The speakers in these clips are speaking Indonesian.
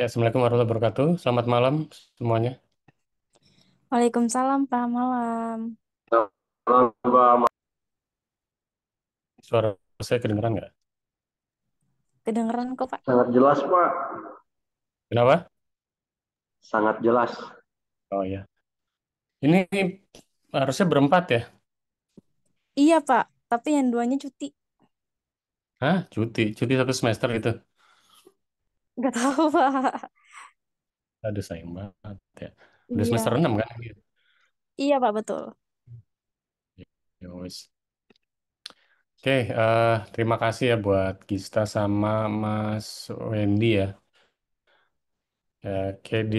Ya, Assalamualaikum warahmatullahi wabarakatuh. Selamat malam semuanya. Waalaikumsalam, Pak Malam. Suara saya kedengeran nggak? Kedengeran kok, Pak. Sangat jelas, Pak. Kenapa? Sangat jelas. Oh ya. Ini harusnya berempat ya? Iya, Pak. Tapi yang duanya cuti. Hah? Cuti? Cuti satu semester gitu? Gak tahu, Pak. Aduh, sayang banget ya. Udah Iya. semester 6 kan? Iya, Pak, betul. Ya, Oke, eh, terima kasih ya buat Gista sama Mas Wendy ya. Ya, Oke, di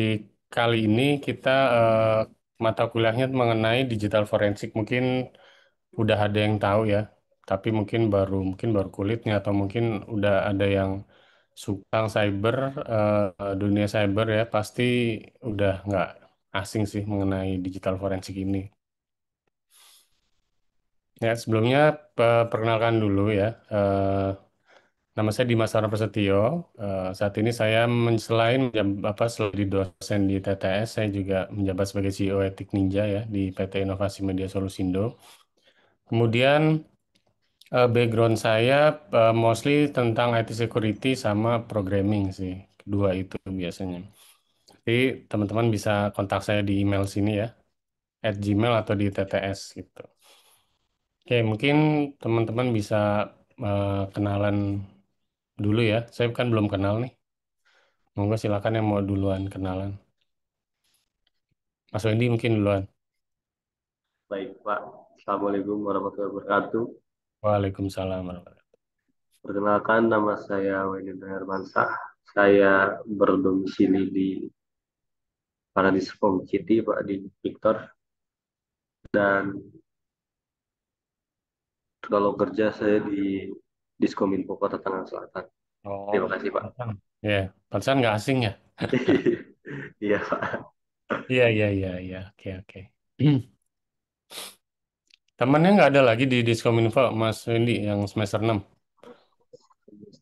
kali ini kita uh, mata kuliahnya mengenai digital forensik. Mungkin udah ada yang tahu ya, tapi mungkin baru mungkin baru kulitnya atau mungkin udah ada yang Sukang cyber, eh, dunia cyber ya pasti udah nggak asing sih mengenai digital forensik ini. Ya, sebelumnya perkenalkan dulu ya. Eh, nama saya Dimas Arno Prasetyo. Eh, saat ini saya selain apa selain dosen di TTS, saya juga menjabat sebagai CEO Etik Ninja ya di PT Inovasi Media Solusindo. Kemudian Uh, background saya uh, mostly tentang IT security sama programming sih. Kedua itu biasanya. Jadi teman-teman bisa kontak saya di email sini ya. At Gmail atau di TTS gitu. Oke, mungkin teman-teman bisa uh, kenalan dulu ya. Saya kan belum kenal nih. Monggo silakan yang mau duluan kenalan. Mas Wendy mungkin duluan. Baik Pak, Assalamualaikum warahmatullahi wabarakatuh. Waalaikumsalam Perkenalkan nama saya Wendy Hermansa. Saya berdomisili di Paradis Pong City, Pak di Victor. Dan kalau kerja saya di Diskominfo Kota Tangerang Selatan. Oh, Terima kasih, Pak. Ya, San nggak asing ya. Iya, Pak. Iya, iya, iya, iya. Oke, oke. Temannya nggak ada lagi di Diskominfo, Mas Windy, yang semester 6.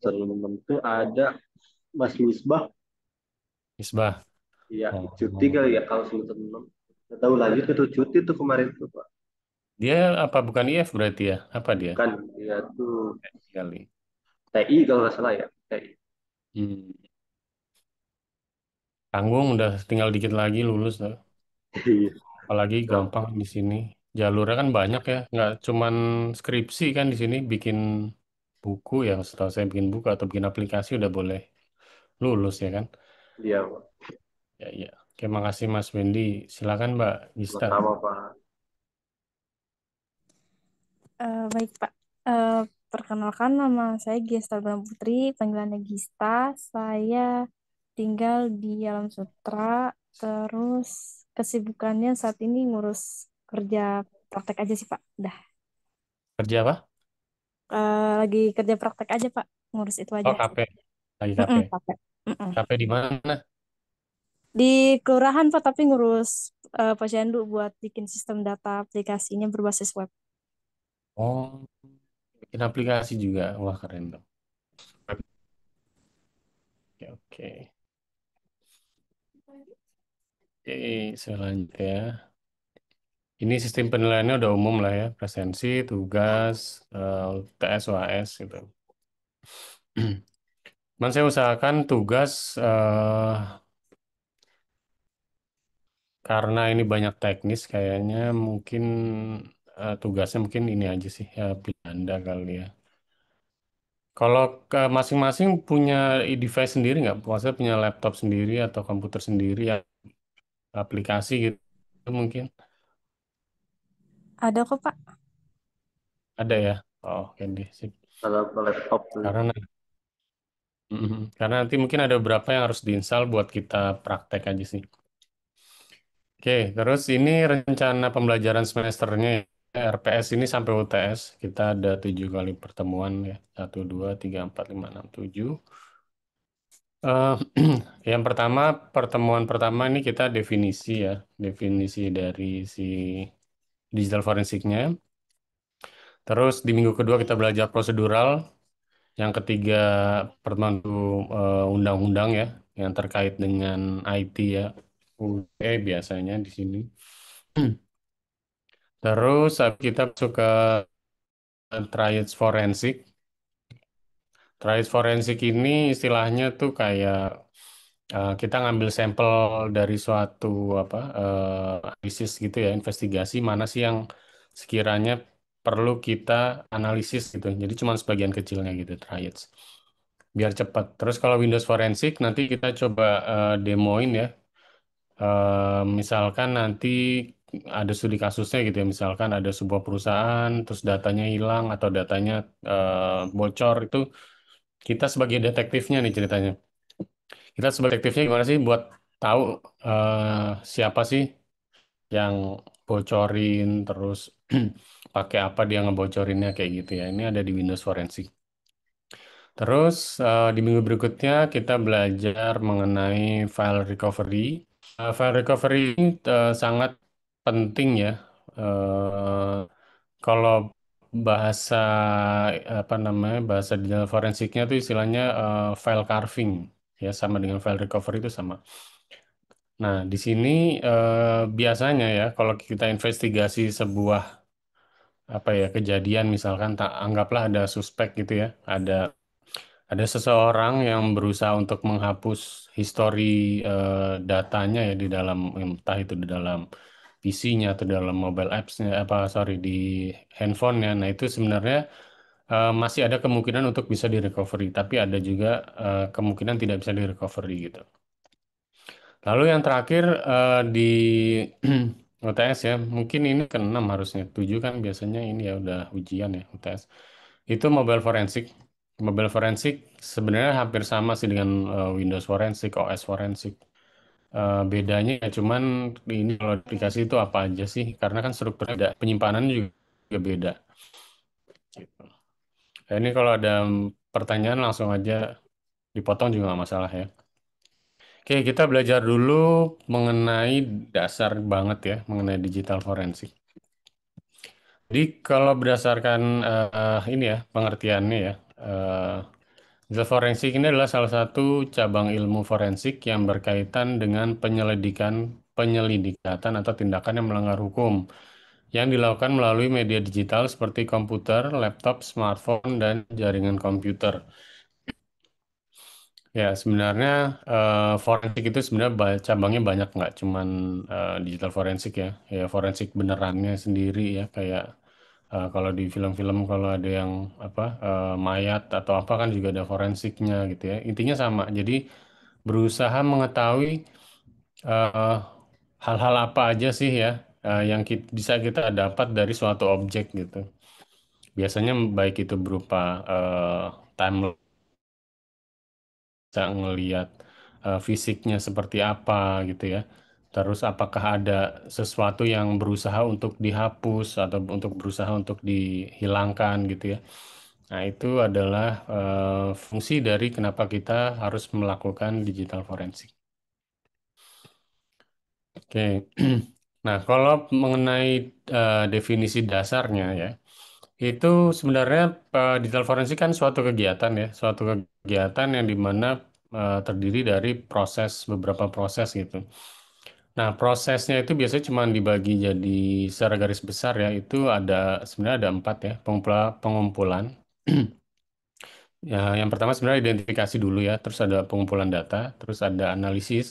Semester 6 itu ada Mas Misbah. Misbah. Iya, oh. cuti kali ya kalau semester 6. Nggak tahu lanjut itu cuti tuh kemarin tuh, Pak. Dia apa bukan IF berarti ya? Apa dia? Bukan, dia tuh kali. TI kalau nggak salah ya, TI. Hmm. Tanggung udah tinggal dikit lagi lulus Iya. Apalagi iya. gampang di sini jalurnya kan banyak ya nggak cuman skripsi kan di sini bikin buku ya setahu saya bikin buku atau bikin aplikasi udah boleh lulus ya kan iya Pak. ya iya oke makasih Mas Wendy silakan Mbak Gista sama Pak uh, baik Pak uh, perkenalkan nama saya Gista Bram Putri panggilannya Gista saya tinggal di Alam Sutra terus kesibukannya saat ini ngurus kerja praktek aja sih Pak. Dah. Kerja apa? Uh, lagi kerja praktek aja Pak, ngurus itu aja. Oh, capek Lagi capek Mm-mm, Mm-mm. di mana? Di kelurahan Pak, tapi ngurus uh, posyandu buat bikin sistem data aplikasinya berbasis web. Oh, bikin aplikasi juga. Wah, keren dong. Oke, oke. Oke, selanjutnya. Ini sistem penilaiannya udah umum lah ya, presensi, tugas, UTS, eh, UAS gitu. Man saya usahakan tugas eh, karena ini banyak teknis kayaknya mungkin uh, tugasnya mungkin ini aja sih ya pilih Anda kali ya. Kalau masing-masing punya device sendiri nggak? Maksudnya punya laptop sendiri atau komputer sendiri ya aplikasi gitu mungkin? Ada kok, Pak. Ada ya? Oh, oke deh, sip. Kalau laptop Karena karena nanti mungkin ada beberapa yang harus diinstal buat kita praktek aja sih. Oke, terus ini rencana pembelajaran semesternya ya. RPS ini sampai UTS. Kita ada tujuh kali pertemuan ya. Satu, dua, tiga, empat, lima, enam, tujuh. Eh, yang pertama, pertemuan pertama ini kita definisi ya, definisi dari si digital forensiknya. Terus di minggu kedua kita belajar prosedural. Yang ketiga pertemuan eh, undang-undang ya yang terkait dengan IT ya UE biasanya di sini. Terus kita masuk ke triage forensik. Triage forensik ini istilahnya tuh kayak Eh, kita ngambil sampel dari suatu apa eh, analisis gitu ya, investigasi mana sih yang sekiranya perlu kita analisis gitu. Jadi cuma sebagian kecilnya gitu triads. Biar cepat. Terus kalau Windows Forensik nanti kita coba eh, demoin ya. Eh, misalkan nanti ada studi kasusnya gitu ya misalkan ada sebuah perusahaan terus datanya hilang atau datanya uh, bocor itu kita sebagai detektifnya nih ceritanya kita subjektifnya gimana sih buat tahu uh, siapa sih yang bocorin terus pakai apa dia ngebocorinnya kayak gitu ya. Ini ada di Windows Forensik. Terus uh, di minggu berikutnya kita belajar mengenai file recovery. uh, file recovery ini sangat penting ya. kalau bahasa apa namanya bahasa digital forensiknya itu istilahnya uh, file carving ya sama dengan file recovery itu sama. Nah, di sini eh, biasanya ya kalau kita investigasi sebuah apa ya kejadian misalkan tak anggaplah ada suspek gitu ya, ada ada seseorang yang berusaha untuk menghapus histori eh, datanya ya di dalam entah itu di dalam PC-nya atau dalam mobile apps-nya apa sorry di handphone ya Nah, itu sebenarnya uh, masih ada kemungkinan untuk bisa di recovery, tapi ada juga uh, kemungkinan tidak bisa di recovery gitu. Lalu yang terakhir uh, di UTS ya, mungkin ini ke-6 harusnya, 7 kan biasanya ini ya udah ujian ya UTS. Itu mobile forensik. Mobile forensik sebenarnya hampir sama sih dengan uh, Windows forensik, OS forensik. Uh, bedanya ya cuman ini kalau aplikasi itu apa aja sih? Karena kan strukturnya beda, penyimpanan juga beda. Ya, ini kalau ada pertanyaan langsung aja dipotong juga nggak masalah ya. Oke, kita belajar dulu mengenai dasar banget ya, mengenai digital forensik. Jadi kalau berdasarkan uh, ini ya, pengertiannya ya, uh, digital forensik ini adalah salah satu cabang ilmu forensik yang berkaitan dengan penyelidikan, penyelidikan atau tindakan yang melanggar hukum yang dilakukan melalui media digital seperti komputer, laptop, smartphone, dan jaringan komputer. Ya, sebenarnya uh, forensik itu sebenarnya cabangnya banyak nggak cuman uh, digital forensik ya. Ya forensik benerannya sendiri ya kayak uh, kalau di film-film kalau ada yang apa uh, mayat atau apa kan juga ada forensiknya gitu ya. Intinya sama. Jadi berusaha mengetahui hal-hal uh, hal -hal apa aja sih ya uh, yang kita, bisa kita dapat dari suatu objek gitu. Biasanya baik itu berupa uh, timeline, bisa ngelihat uh, fisiknya seperti apa gitu ya. Terus apakah ada sesuatu yang berusaha untuk dihapus atau untuk berusaha untuk dihilangkan gitu ya. Nah, itu adalah uh, fungsi dari kenapa kita harus melakukan digital forensik. Oke. Okay. Nah, kalau mengenai uh, definisi dasarnya ya, itu sebenarnya uh, eh, digital forensik kan suatu kegiatan ya, suatu kegiatan yang dimana uh, eh, terdiri dari proses beberapa proses gitu. Nah, prosesnya itu biasanya cuma dibagi jadi secara garis besar ya, itu ada sebenarnya ada empat ya, pengumpulan, pengumpulan. Ya, yang pertama sebenarnya identifikasi dulu ya, terus ada pengumpulan data, terus ada analisis,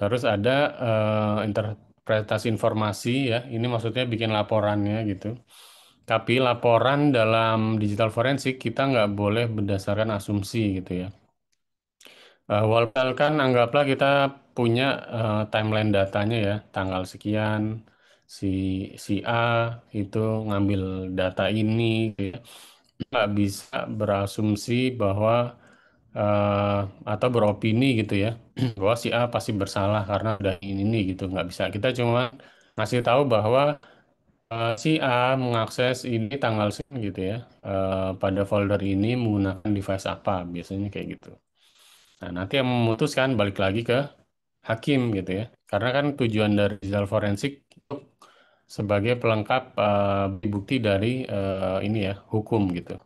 terus ada uh, inter prioritas informasi ya. Ini maksudnya bikin laporannya gitu. Tapi laporan dalam digital forensik kita nggak boleh berdasarkan asumsi gitu ya. Uh, eh, walaupun kan anggaplah kita punya uh, timeline datanya ya, tanggal sekian, si si A itu ngambil data ini, gitu ya. bisa berasumsi bahwa Eh, atau beropini gitu ya bahwa si A pasti bersalah karena udah ini ini gitu nggak bisa kita cuma ngasih tahu bahwa eh, si A mengakses ini tanggal sekian gitu ya eh, pada folder ini menggunakan device apa biasanya kayak gitu nah nanti yang memutuskan balik lagi ke hakim gitu ya karena kan tujuan dari digital forensik sebagai pelengkap uh, bukti dari ini ya hukum gitu.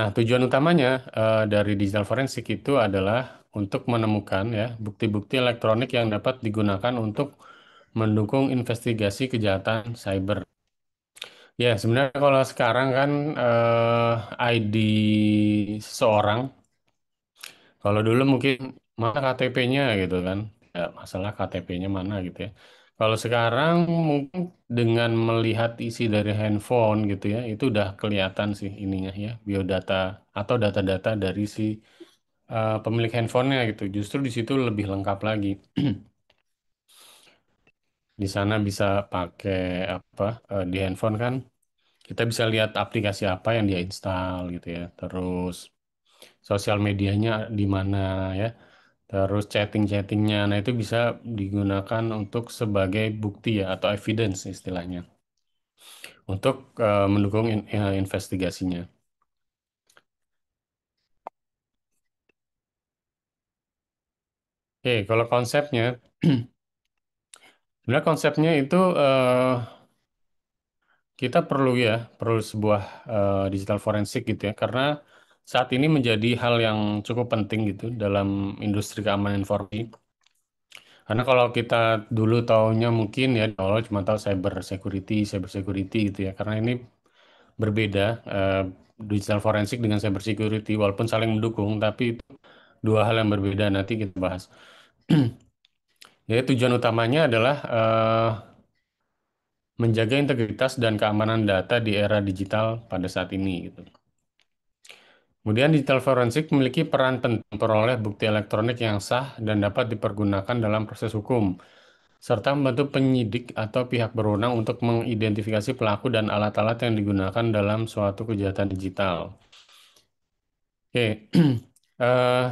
Nah, tujuan utamanya uh, dari digital forensik itu adalah untuk menemukan ya bukti-bukti elektronik yang dapat digunakan untuk mendukung investigasi kejahatan cyber. Ya, sebenarnya kalau sekarang kan uh, eh, ID seseorang, kalau dulu mungkin mana KTP-nya gitu kan, ya, masalah KTP-nya mana gitu ya. Kalau sekarang mungkin dengan melihat isi dari handphone gitu ya, itu udah kelihatan sih ininya ya, biodata atau data-data dari si uh, pemilik handphonenya gitu. Justru di situ lebih lengkap lagi. Di sana bisa pakai apa uh, di handphone kan kita bisa lihat aplikasi apa yang dia install gitu ya. Terus sosial medianya di mana ya terus chatting-chattingnya. Nah, itu bisa digunakan untuk sebagai bukti ya atau evidence istilahnya untuk uh, mendukung in, uh, investigasinya. Oke, okay, kalau konsepnya, sebenarnya konsepnya itu uh, kita perlu ya perlu sebuah uh, digital forensik gitu ya karena saat ini menjadi hal yang cukup penting gitu dalam industri keamanan informasi. Karena kalau kita dulu taunya mungkin ya kalau cuma tahu cyber security, cyber security gitu ya. Karena ini berbeda eh, digital forensik dengan cyber security walaupun saling mendukung tapi itu dua hal yang berbeda nanti kita bahas. Jadi tujuan utamanya adalah eh, menjaga integritas dan keamanan data di era digital pada saat ini gitu. Kemudian digital forensik memiliki peran penting memperoleh bukti elektronik yang sah dan dapat dipergunakan dalam proses hukum, serta membantu penyidik atau pihak berwenang untuk mengidentifikasi pelaku dan alat-alat yang digunakan dalam suatu kejahatan digital. Oke, uh,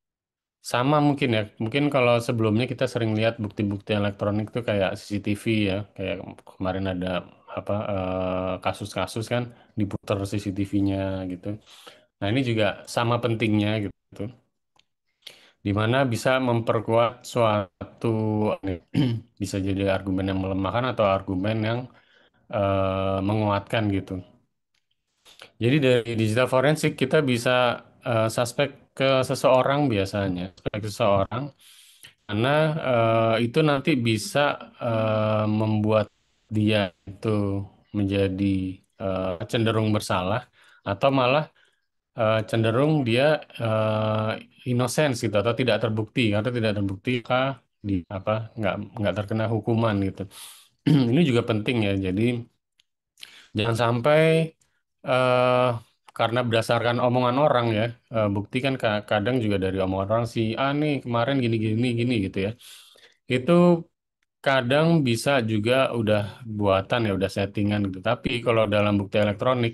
sama mungkin ya. Mungkin kalau sebelumnya kita sering lihat bukti-bukti elektronik itu kayak CCTV ya, kayak kemarin ada apa eh, kasus-kasus uh, kasus -kasus kan diputar CCTV-nya gitu. Nah, ini juga sama pentingnya gitu. dimana bisa memperkuat suatu bisa jadi argumen yang melemahkan atau argumen yang uh, menguatkan gitu. Jadi dari digital forensik kita bisa uh, suspek ke seseorang biasanya, suspek seseorang karena uh, itu nanti bisa uh, membuat dia itu menjadi uh, cenderung bersalah atau malah Eh, cenderung dia uh, gitu atau tidak terbukti atau tidak terbukti maka ah, di apa nggak nggak terkena hukuman gitu ini juga penting ya jadi jangan sampai uh, karena berdasarkan omongan orang ya uh, bukti kan kadang juga dari omongan orang si A nih kemarin gini gini gini gitu ya itu kadang bisa juga udah buatan ya udah settingan gitu tapi kalau dalam bukti elektronik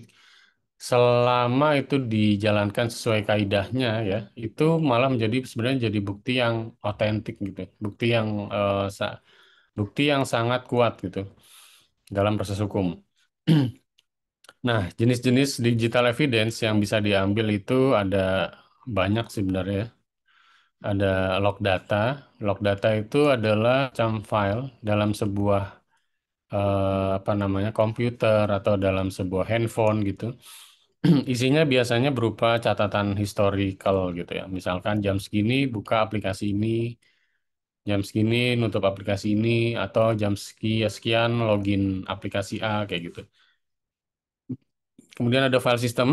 selama itu dijalankan sesuai kaidahnya ya itu malah menjadi sebenarnya jadi bukti yang otentik gitu bukti yang uh, bukti yang sangat kuat gitu dalam proses hukum nah jenis-jenis digital evidence yang bisa diambil itu ada banyak sebenarnya ada log data log data itu adalah macam file dalam sebuah uh, apa namanya komputer atau dalam sebuah handphone gitu Isinya biasanya berupa catatan historical gitu ya. Misalkan jam segini buka aplikasi ini, jam segini nutup aplikasi ini, atau jam sekian, login aplikasi A kayak gitu. Kemudian ada file system.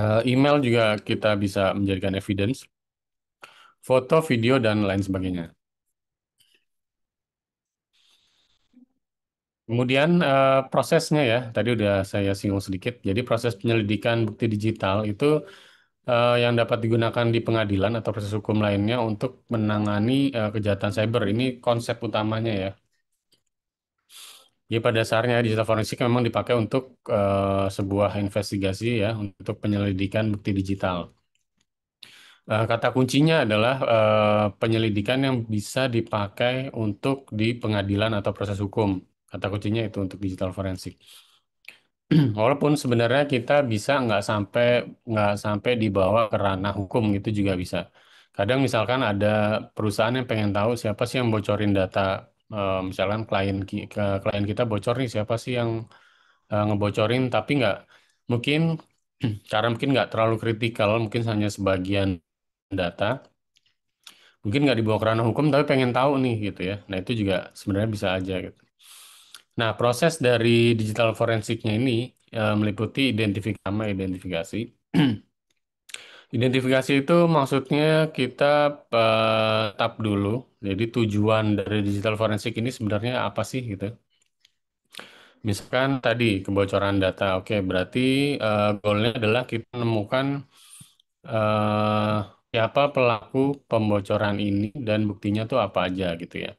Eh, email juga kita bisa menjadikan evidence. Foto, video, dan lain sebagainya. Kemudian uh, prosesnya ya, tadi udah saya singgung sedikit. Jadi proses penyelidikan bukti digital itu uh, yang dapat digunakan di pengadilan atau proses hukum lainnya untuk menangani uh, kejahatan cyber. Ini konsep utamanya ya. Jadi pada dasarnya digital forensik memang dipakai untuk uh, sebuah investigasi ya, untuk penyelidikan bukti digital. Uh, kata kuncinya adalah uh, penyelidikan yang bisa dipakai untuk di pengadilan atau proses hukum. Kata kuncinya itu untuk digital forensik. Walaupun sebenarnya kita bisa nggak sampai nggak sampai dibawa ke ranah hukum itu juga bisa. Kadang misalkan ada perusahaan yang pengen tahu siapa sih yang bocorin data, eh, misalkan klien ke- klien kita bocor nih siapa sih yang eh, ngebocorin, tapi nggak mungkin cara mungkin nggak terlalu kritikal, mungkin hanya sebagian data, mungkin nggak dibawa ke ranah hukum tapi pengen tahu nih gitu ya. Nah itu juga sebenarnya bisa aja gitu. Nah, proses dari digital forensiknya ini eh, meliputi identifikasi sama identifikasi. Identifikasi itu maksudnya kita e, eh, tetap dulu. Jadi tujuan dari digital forensik ini sebenarnya apa sih gitu? Misalkan tadi kebocoran data, oke berarti eh, goalnya adalah kita menemukan eh, siapa pelaku pembocoran ini dan buktinya tuh apa aja gitu ya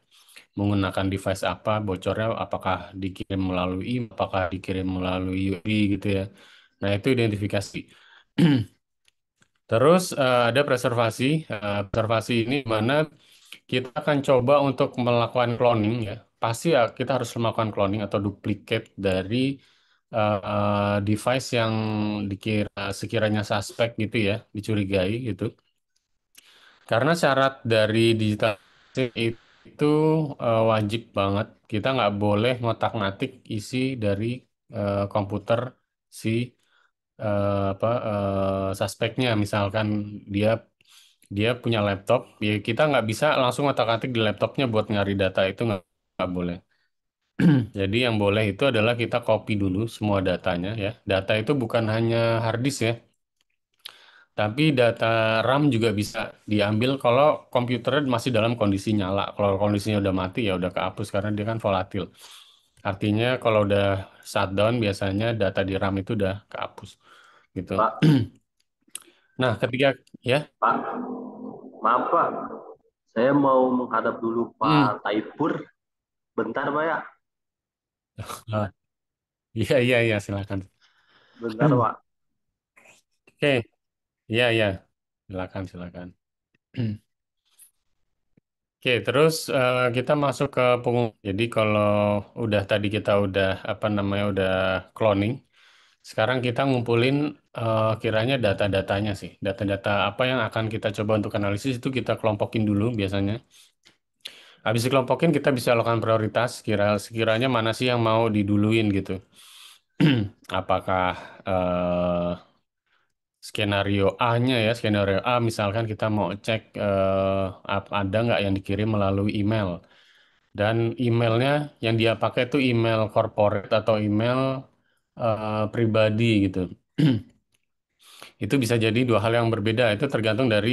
menggunakan device apa, bocornya apakah dikirim melalui email, apakah dikirim melalui UI gitu ya. Nah, itu identifikasi. Terus uh, ada preservasi. Uh, preservasi ini mana kita akan coba untuk melakukan cloning ya. Pasti ya kita harus melakukan cloning atau duplicate dari uh, device yang dikira sekiranya suspek gitu ya, dicurigai gitu. Karena syarat dari digital itu itu uh, wajib banget. Kita nggak boleh ngotak-ngatik isi dari uh, komputer si uh, apa suspeknya. Misalkan dia dia punya laptop, ya kita nggak bisa langsung ngotak-ngatik di laptopnya buat nyari data itu nggak nggak boleh. Jadi yang boleh itu adalah kita copy dulu semua datanya ya. Data itu bukan hanya hard disk ya. Tapi data RAM juga bisa diambil kalau komputer masih dalam kondisi nyala. Kalau kondisinya udah mati ya udah kehapus karena dia kan volatil. Artinya kalau udah shutdown biasanya data di RAM itu udah kehapus gitu. Pak. Nah, ketika ya. Pak, maaf Pak. Saya mau menghadap dulu Pak hmm. Taipur. Bentar Pak ya. Ah. Iya, iya, iya, silakan. Bentar, Pak. Oke. Okay. Iya, iya. Silakan, silakan. Oke, terus uh, kita masuk ke pengumuman. Jadi kalau udah tadi kita udah apa namanya udah cloning, sekarang kita ngumpulin uh, kiranya data-datanya sih. Data-data apa yang akan kita coba untuk analisis itu kita kelompokin dulu biasanya. Habis dikelompokin kita bisa lakukan prioritas kira sekiranya mana sih yang mau diduluin gitu. Apakah uh, skenario A-nya ya, skenario A misalkan kita mau cek uh, ada nggak yang dikirim melalui email. Dan emailnya yang dia pakai itu email corporate atau email uh, pribadi gitu. itu bisa jadi dua hal yang berbeda. Itu tergantung dari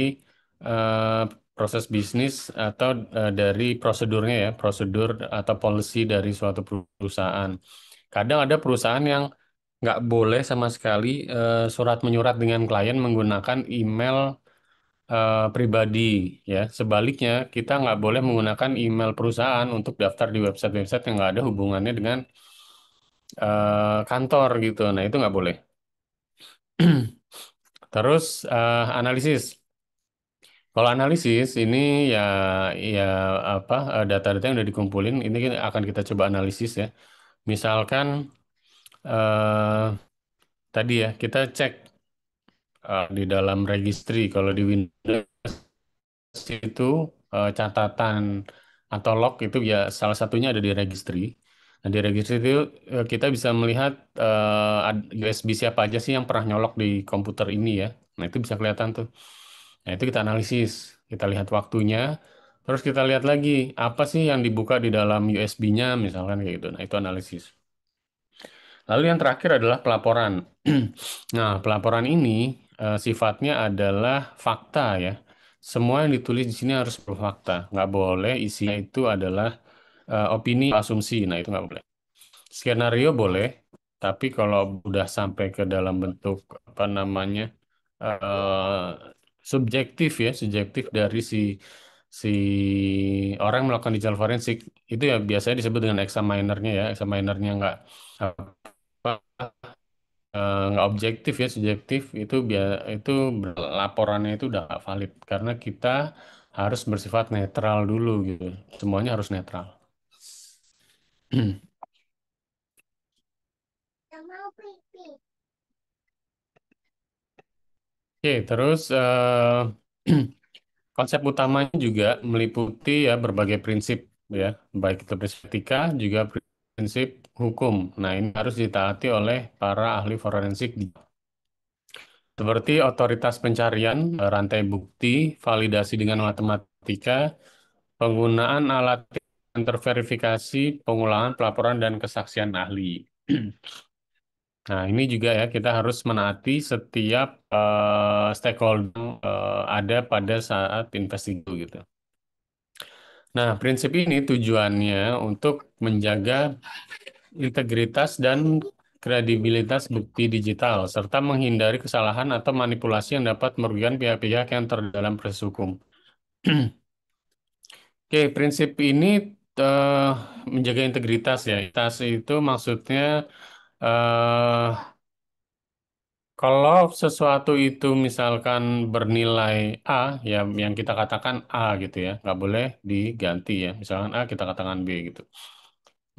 uh, proses bisnis atau uh, dari prosedurnya ya, prosedur atau policy dari suatu perusahaan. Kadang ada perusahaan yang nggak boleh sama sekali uh, surat menyurat dengan klien menggunakan email uh, pribadi ya sebaliknya kita nggak boleh menggunakan email perusahaan untuk daftar di website-website yang nggak ada hubungannya dengan uh, kantor gitu nah itu nggak boleh terus analisis kalau analisis ini ya ya apa data-data yang udah dikumpulin ini akan kita coba analisis ya misalkan eh, tadi ya kita cek uh, di dalam registry kalau di Windows itu uh, catatan atau log itu ya salah satunya ada di registry. Nah, di registry itu eh, kita bisa melihat uh, USB siapa aja sih yang pernah nyolok di komputer ini ya. Nah, itu bisa kelihatan tuh. Nah, itu kita analisis, kita lihat waktunya, terus kita lihat lagi apa sih yang dibuka di dalam USB-nya misalkan kayak gitu. Nah, itu analisis. Lalu yang terakhir adalah pelaporan. nah, pelaporan ini uh, sifatnya adalah fakta ya. Semua yang ditulis di sini harus berfakta. Nggak boleh isinya itu adalah uh, opini, asumsi. Nah, itu nggak boleh. Skenario boleh, tapi kalau udah sampai ke dalam bentuk apa namanya uh, subjektif ya, subjektif dari si si orang melakukan digital forensik itu ya biasanya disebut dengan examinernya ya, examinernya nggak Eh, nggak objektif ya subjektif itu biar itu laporannya itu udah gak valid karena kita harus bersifat netral dulu gitu semuanya harus netral oke terus uh, konsep utamanya juga meliputi ya berbagai prinsip ya baik itu prinsip etika juga prinsip hukum. Nah, ini harus ditaati oleh para ahli forensik. Seperti otoritas pencarian, rantai bukti, validasi dengan matematika, penggunaan alat terverifikasi, pengulangan pelaporan dan kesaksian ahli. Nah, ini juga ya kita harus menaati setiap uh, stakeholder uh, ada pada saat investigasi gitu. Nah, prinsip ini tujuannya untuk menjaga integritas dan kredibilitas bukti digital, serta menghindari kesalahan atau manipulasi yang dapat merugikan pihak-pihak yang terdalam proses hukum. Oke, prinsip ini uh, menjaga integritas ya. Integritas itu maksudnya uh, kalau sesuatu itu misalkan bernilai A, ya yang kita katakan A gitu ya, nggak boleh diganti ya. Misalkan A kita katakan B gitu.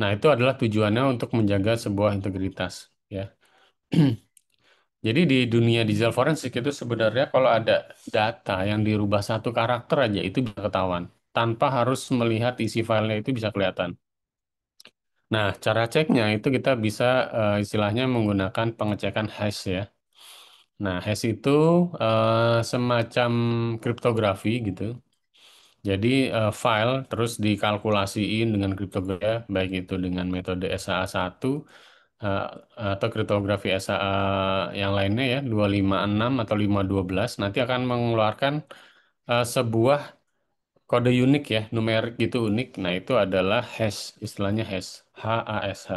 Nah, itu adalah tujuannya untuk menjaga sebuah integritas, ya. Jadi di dunia digital forensik itu sebenarnya kalau ada data yang dirubah satu karakter aja itu bisa ketahuan tanpa harus melihat isi filenya itu bisa kelihatan. Nah, cara ceknya itu kita bisa uh, istilahnya menggunakan pengecekan hash ya. Nah, hash itu uh, semacam kriptografi gitu. Jadi uh, file terus dikalkulasiin dengan kriptografi baik itu dengan metode SAA 1 uh, atau kriptografi SAA yang lainnya ya 256 atau 512 nanti akan mengeluarkan uh, sebuah kode unik ya, numerik gitu unik. Nah, itu adalah hash, istilahnya hash, H A S H,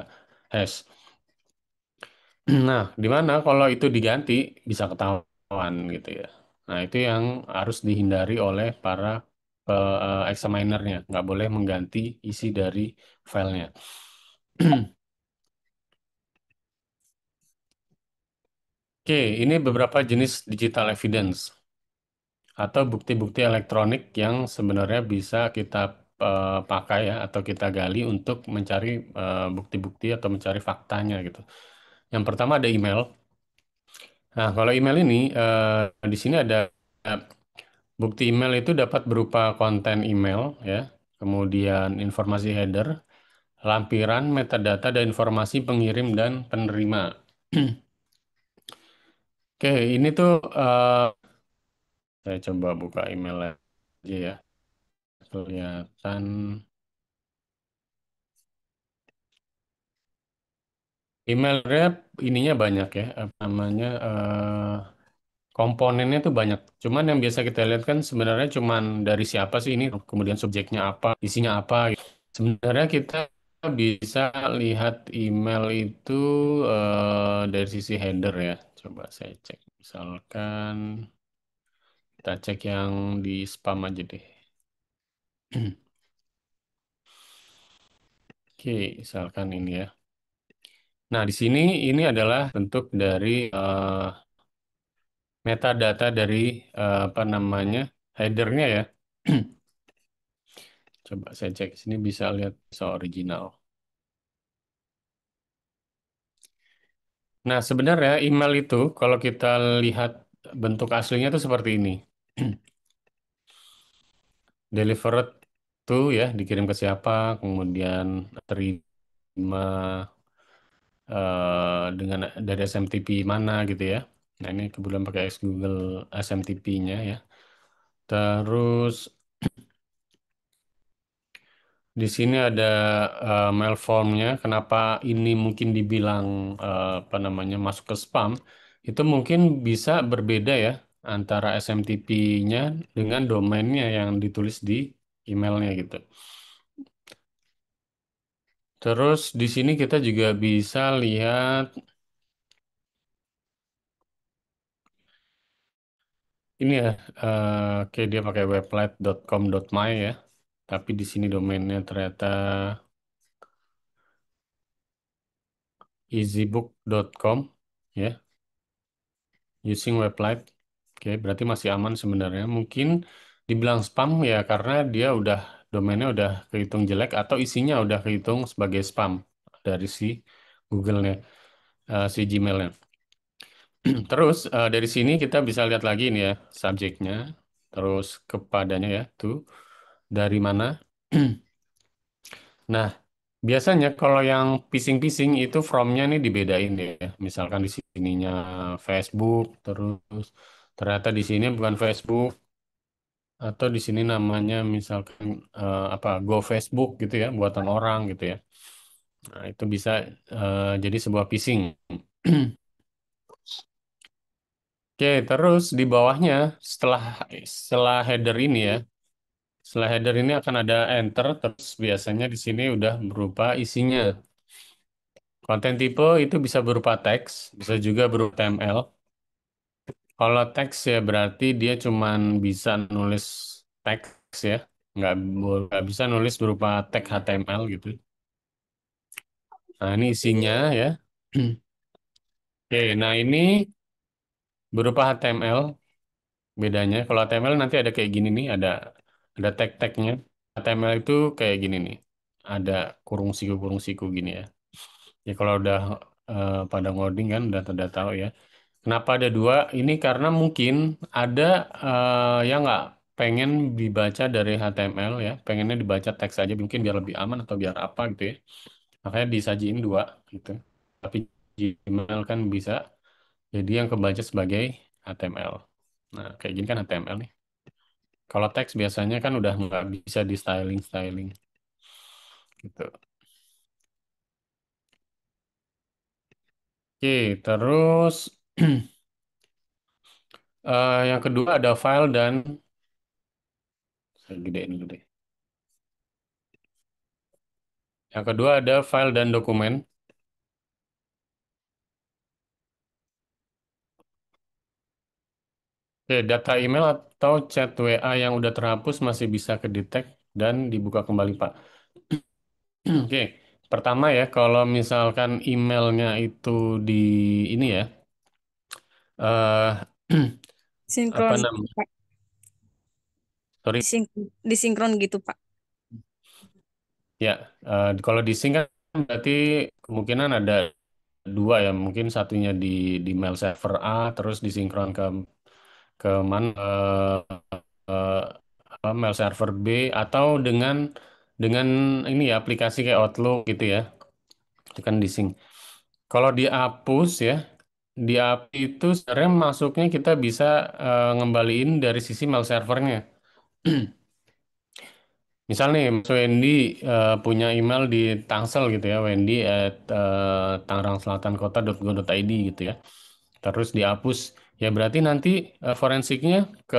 hash. Nah, di mana kalau itu diganti bisa ketahuan gitu ya. Nah, itu yang harus dihindari oleh para uh, eh, examinernya, nggak boleh mengganti isi dari filenya. Oke, ini beberapa jenis digital evidence atau bukti-bukti elektronik yang sebenarnya bisa kita uh, pakai ya atau kita gali untuk mencari eh, bukti-bukti uh, atau mencari faktanya gitu. Yang pertama ada email. Nah, kalau email ini uh, di sini ada Bukti email itu dapat berupa konten email, ya, kemudian informasi header, lampiran, metadata, dan informasi pengirim dan penerima. Oke, ini tuh uh, saya coba buka email aja ya. Kelihatan. Email rep ininya banyak ya, namanya? Uh, komponennya tuh banyak. Cuman yang biasa kita lihat kan sebenarnya cuman dari siapa sih ini, kemudian subjeknya apa, isinya apa. Gitu. Sebenarnya kita bisa lihat email itu uh, dari sisi header ya. Coba saya cek. Misalkan kita cek yang di spam aja deh. Oke, misalkan ini ya. Nah, di sini ini adalah bentuk dari uh, metadata dari uh, apa namanya headernya ya. Coba saya cek sini bisa lihat so original. Nah, sebenarnya email itu kalau kita lihat bentuk aslinya itu seperti ini. Delivered to ya, dikirim ke siapa, kemudian terima uh, dengan dari SMTP mana gitu ya. Nah, ini kebetulan pakai X Google SMTP-nya ya. Terus di sini ada uh, eh, mail formnya. Kenapa ini mungkin dibilang uh, apa namanya masuk ke spam? Itu mungkin bisa berbeda ya antara SMTP-nya dengan domainnya yang ditulis di emailnya gitu. Terus di sini kita juga bisa lihat Ini ya, eh kayak dia pakai weblet.com.my ya. Tapi di sini domainnya ternyata easybook.com ya. Using weblet. Oke, berarti masih aman sebenarnya. Mungkin dibilang spam ya karena dia udah domainnya udah kehitung jelek atau isinya udah kehitung sebagai spam dari si Google-nya, eh, si Gmail-nya. Terus uh, dari sini kita bisa lihat lagi nih ya subjeknya, terus kepadanya ya tuh dari mana. Nah, biasanya kalau yang pising-pising itu from-nya nih dibedain ya. Misalkan di sininya Facebook, terus ternyata di sini bukan Facebook atau di sini namanya misalkan uh, apa Go Facebook gitu ya buatan orang gitu ya. Nah, itu bisa uh, jadi sebuah pising. Oke, terus di bawahnya setelah setelah header ini ya, setelah header ini akan ada enter, terus biasanya di sini udah berupa isinya. Konten tipe itu bisa berupa teks, bisa juga berupa HTML Kalau teks ya berarti dia cuman bisa nulis teks ya, nggak, nggak bisa nulis berupa tag HTML gitu. Nah ini isinya ya. Oke, nah ini berupa HTML bedanya. Kalau HTML nanti ada kayak gini nih, ada ada tag-tagnya. HTML itu kayak gini nih, ada kurung siku-kurung siku gini ya. Ya kalau udah eh, pada ngoding kan udah, udah tahu ya. Kenapa ada dua? Ini karena mungkin ada eh, yang nggak pengen dibaca dari HTML ya, pengennya dibaca teks aja mungkin biar lebih aman atau biar apa gitu ya. Makanya disajiin dua gitu. Tapi Gmail kan bisa jadi yang kebaca sebagai HTML. Nah, kayak gini kan HTML nih. Kalau teks biasanya kan udah nggak bisa di styling-styling. Gitu. Oke, terus uh, yang kedua ada file dan saya gedein dulu deh. Yang kedua ada file dan dokumen. Oke, eh, data email atau chat WA yang udah terhapus masih bisa kedetek dan dibuka kembali, Pak. Oke, pertama ya, kalau misalkan emailnya itu di ini ya, eh apa Sinkron, namanya? Sorry, disinkron gitu, Pak. ya, uh, kalau di sync kan berarti kemungkinan ada dua ya, mungkin satunya di di mail server A, terus disinkron ke ke mana eh, eh, mail server B atau dengan dengan ini ya aplikasi kayak Outlook gitu ya. Itu kan di sync. Kalau dihapus ya, di API itu sebenarnya masuknya kita bisa eh, ngembaliin dari sisi mail servernya. Misal nih, Mas Wendy uh, punya email di Tangsel gitu ya, Wendy at uh, Tangerang Selatan Kota gitu ya. Terus dihapus Ya berarti nanti uh, forensiknya ke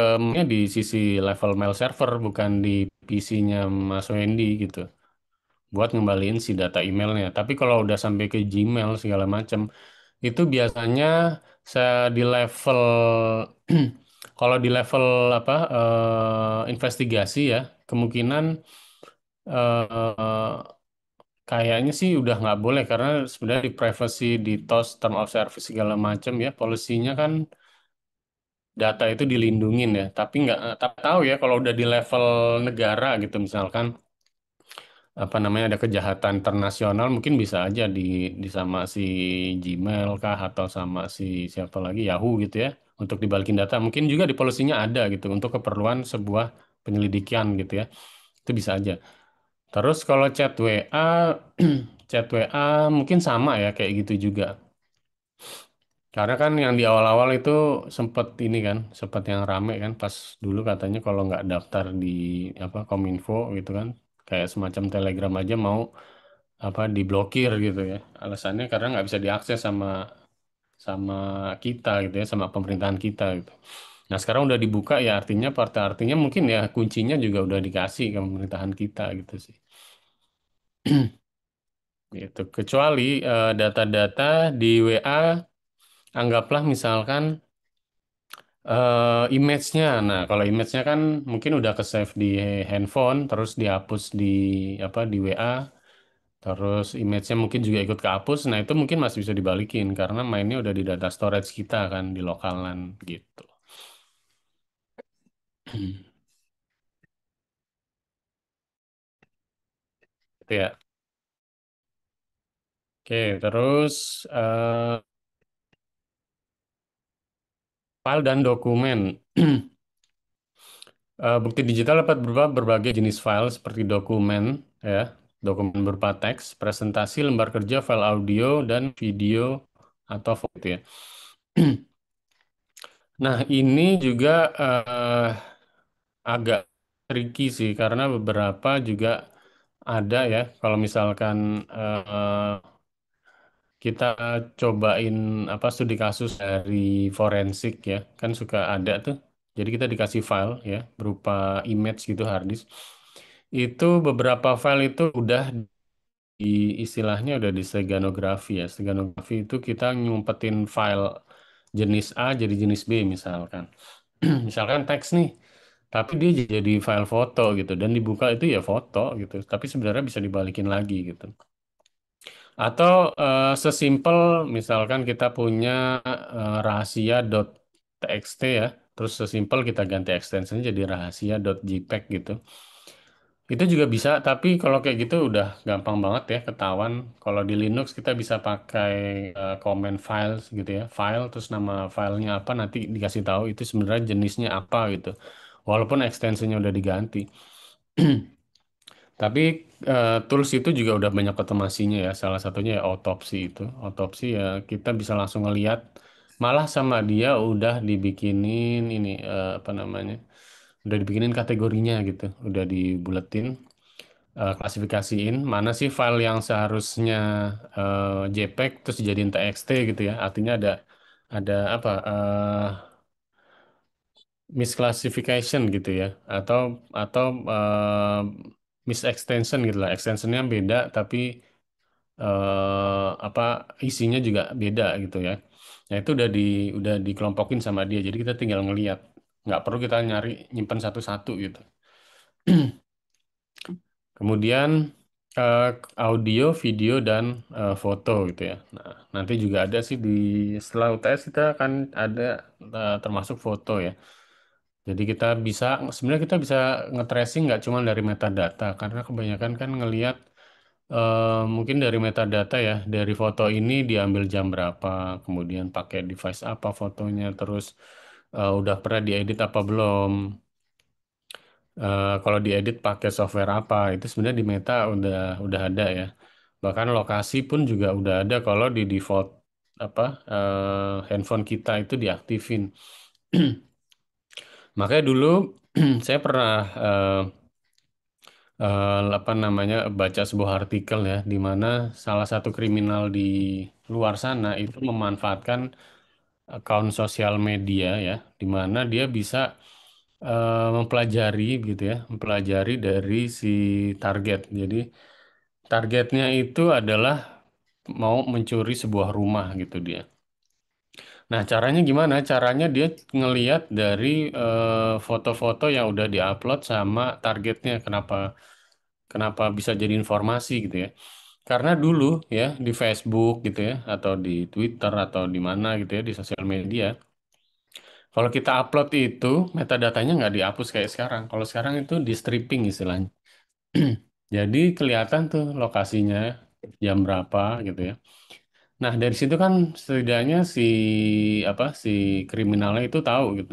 di sisi level mail server bukan di PC-nya Mas Wendy gitu. Buat ngembaliin si data emailnya. Tapi kalau udah sampai ke Gmail segala macam itu biasanya saya di level kalau di level apa uh, investigasi ya kemungkinan uh, Kayaknya sih udah nggak boleh karena sebenarnya di privacy, di TOS, term of service segala macam ya, polisinya kan data itu dilindungin ya tapi nggak eh, tapi tahu ya kalau udah di level negara gitu misalkan apa namanya ada kejahatan internasional mungkin bisa aja di di sama si Gmail kah atau sama si siapa lagi Yahoo gitu ya untuk dibalikin data mungkin juga di polisinya ada gitu untuk keperluan sebuah penyelidikan gitu ya itu bisa aja terus kalau chat WA chat WA mungkin sama ya kayak gitu juga karena kan yang di awal-awal itu sempat ini kan, sempat yang rame kan pas dulu katanya kalau nggak daftar di apa Kominfo gitu kan, kayak semacam Telegram aja mau apa diblokir gitu ya. Alasannya karena nggak bisa diakses sama sama kita gitu ya, sama pemerintahan kita gitu. Nah sekarang udah dibuka ya artinya partai artinya mungkin ya kuncinya juga udah dikasih ke pemerintahan kita gitu sih. Gitu. Kecuali data eh, data-data di WA anggaplah misalkan uh, image-nya. Nah, kalau image-nya kan mungkin udah ke-save di handphone, terus dihapus di apa di WA, terus image-nya mungkin juga ikut kehapus. Nah, itu mungkin masih bisa dibalikin karena mainnya udah di data storage kita kan di lokalan gitu. gitu ya. Oke, terus uh, file dan dokumen. Eh, bukti digital dapat berupa berbagai jenis file seperti dokumen, ya, dokumen berupa teks, presentasi, lembar kerja, file audio dan video atau foto ya. nah, ini juga uh, agak tricky sih karena beberapa juga ada ya kalau misalkan uh, kita cobain apa studi kasus dari forensik ya. Kan suka ada tuh. Jadi kita dikasih file ya berupa image gitu hard Itu beberapa file itu udah di istilahnya udah di steganografi ya. Steganografi itu kita nyumpetin file jenis A jadi jenis B misalkan. misalkan teks nih tapi dia jadi file foto gitu dan dibuka itu ya foto gitu tapi sebenarnya bisa dibalikin lagi gitu atau eh, sesimpel misalkan kita punya eh, rahasia.txt ya, terus sesimpel kita ganti extension jadi rahasia.jpeg gitu. Itu juga bisa, tapi kalau kayak gitu udah gampang banget ya ketahuan. Kalau di Linux kita bisa pakai eh, command files gitu ya, file terus nama filenya apa nanti dikasih tahu itu sebenarnya jenisnya apa gitu. Walaupun extensionnya udah diganti. Tapi eh, tools itu juga udah banyak otomasinya ya. Salah satunya ya otopsi itu. Otopsi ya kita bisa langsung ngeliat. Malah sama dia udah dibikinin ini eh, apa namanya? Udah dibikinin kategorinya gitu. Udah dibuletin, eh, klasifikasiin mana sih file yang seharusnya eh, JPEG terus jadiin TXT gitu ya. Artinya ada ada apa? Eh, misclassification gitu ya atau atau uh, miss extension gitu lah extensionnya beda tapi eh, apa isinya juga beda gitu ya nah itu udah di udah dikelompokin sama dia jadi kita tinggal ngelihat, nggak perlu kita nyari nyimpan satu-satu gitu kemudian eh, audio video dan eh, foto gitu ya nah nanti juga ada sih di setelah UTS kita akan ada eh, termasuk foto ya jadi kita bisa sebenarnya kita bisa ngetracing nggak cuma dari metadata karena kebanyakan kan ngeliat uh, eh, mungkin dari metadata ya dari foto ini diambil jam berapa kemudian pakai device apa fotonya terus uh, udah pernah diedit apa belum uh, kalau diedit pakai software apa itu sebenarnya di Meta udah udah ada ya bahkan lokasi pun juga udah ada kalau di default apa handphone kita itu diaktifin Makanya dulu saya pernah eh, eh, apa namanya baca sebuah artikel ya di mana salah satu kriminal di luar sana itu memanfaatkan akun sosial media ya di mana dia bisa eh, mempelajari gitu ya, mempelajari dari si target. Jadi targetnya itu adalah mau mencuri sebuah rumah gitu dia. Nah, caranya gimana? Caranya dia ngeliat dari foto eh, foto-foto yang udah diupload sama targetnya. Kenapa kenapa bisa jadi informasi gitu ya? Karena dulu ya di Facebook gitu ya atau di Twitter atau di mana gitu ya di sosial media, kalau kita upload itu metadatanya nggak dihapus kayak sekarang. Kalau sekarang itu di stripping istilahnya. Jadi kelihatan tuh lokasinya jam berapa gitu ya. Nah, dari situ kan setidaknya si apa si kriminalnya itu tahu gitu.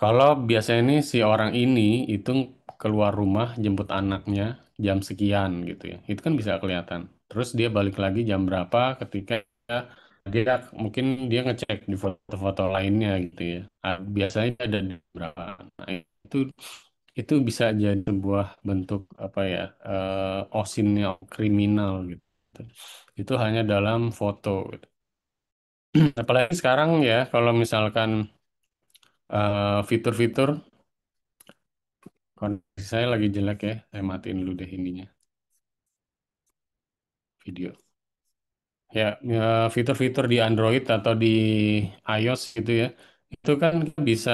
Kalau biasanya ini si orang ini itu keluar rumah jemput anaknya jam sekian gitu ya. Itu kan bisa kelihatan. Terus dia balik lagi jam berapa ketika dia mungkin dia ngecek di foto-foto lainnya gitu ya. Ah, biasanya ada di berapa. Nah, itu itu bisa jadi sebuah bentuk apa ya eh, osinnya kriminal gitu itu hanya dalam foto. Gitu. Hmm. Apalagi sekarang ya, kalau misalkan fitur eh, fitur-fitur, kondisi saya lagi jelek ya, saya matiin dulu deh ininya, video. Ya, eh, fitur-fitur di Android atau di iOS gitu ya, itu kan bisa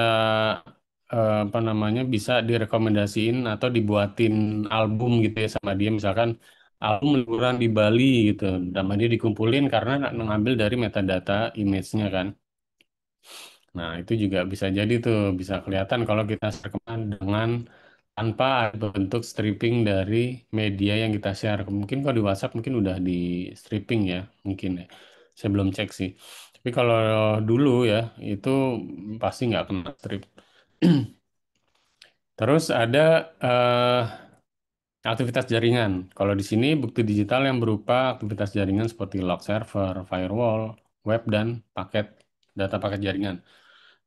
eh, apa namanya bisa direkomendasiin atau dibuatin album gitu ya sama dia misalkan aku liburan di Bali gitu. Dan dia dikumpulin karena mengambil dari metadata image-nya kan. Nah, itu juga bisa jadi tuh, bisa kelihatan kalau kita share dengan tanpa bentuk stripping dari media yang kita share. Mungkin kalau di WhatsApp mungkin udah di stripping ya, mungkin ya. Saya belum cek sih. Tapi kalau dulu ya, itu pasti nggak kena strip. Terus ada uh, Aktivitas jaringan. Kalau di sini bukti digital yang berupa aktivitas jaringan seperti log server, firewall, web dan paket data paket jaringan.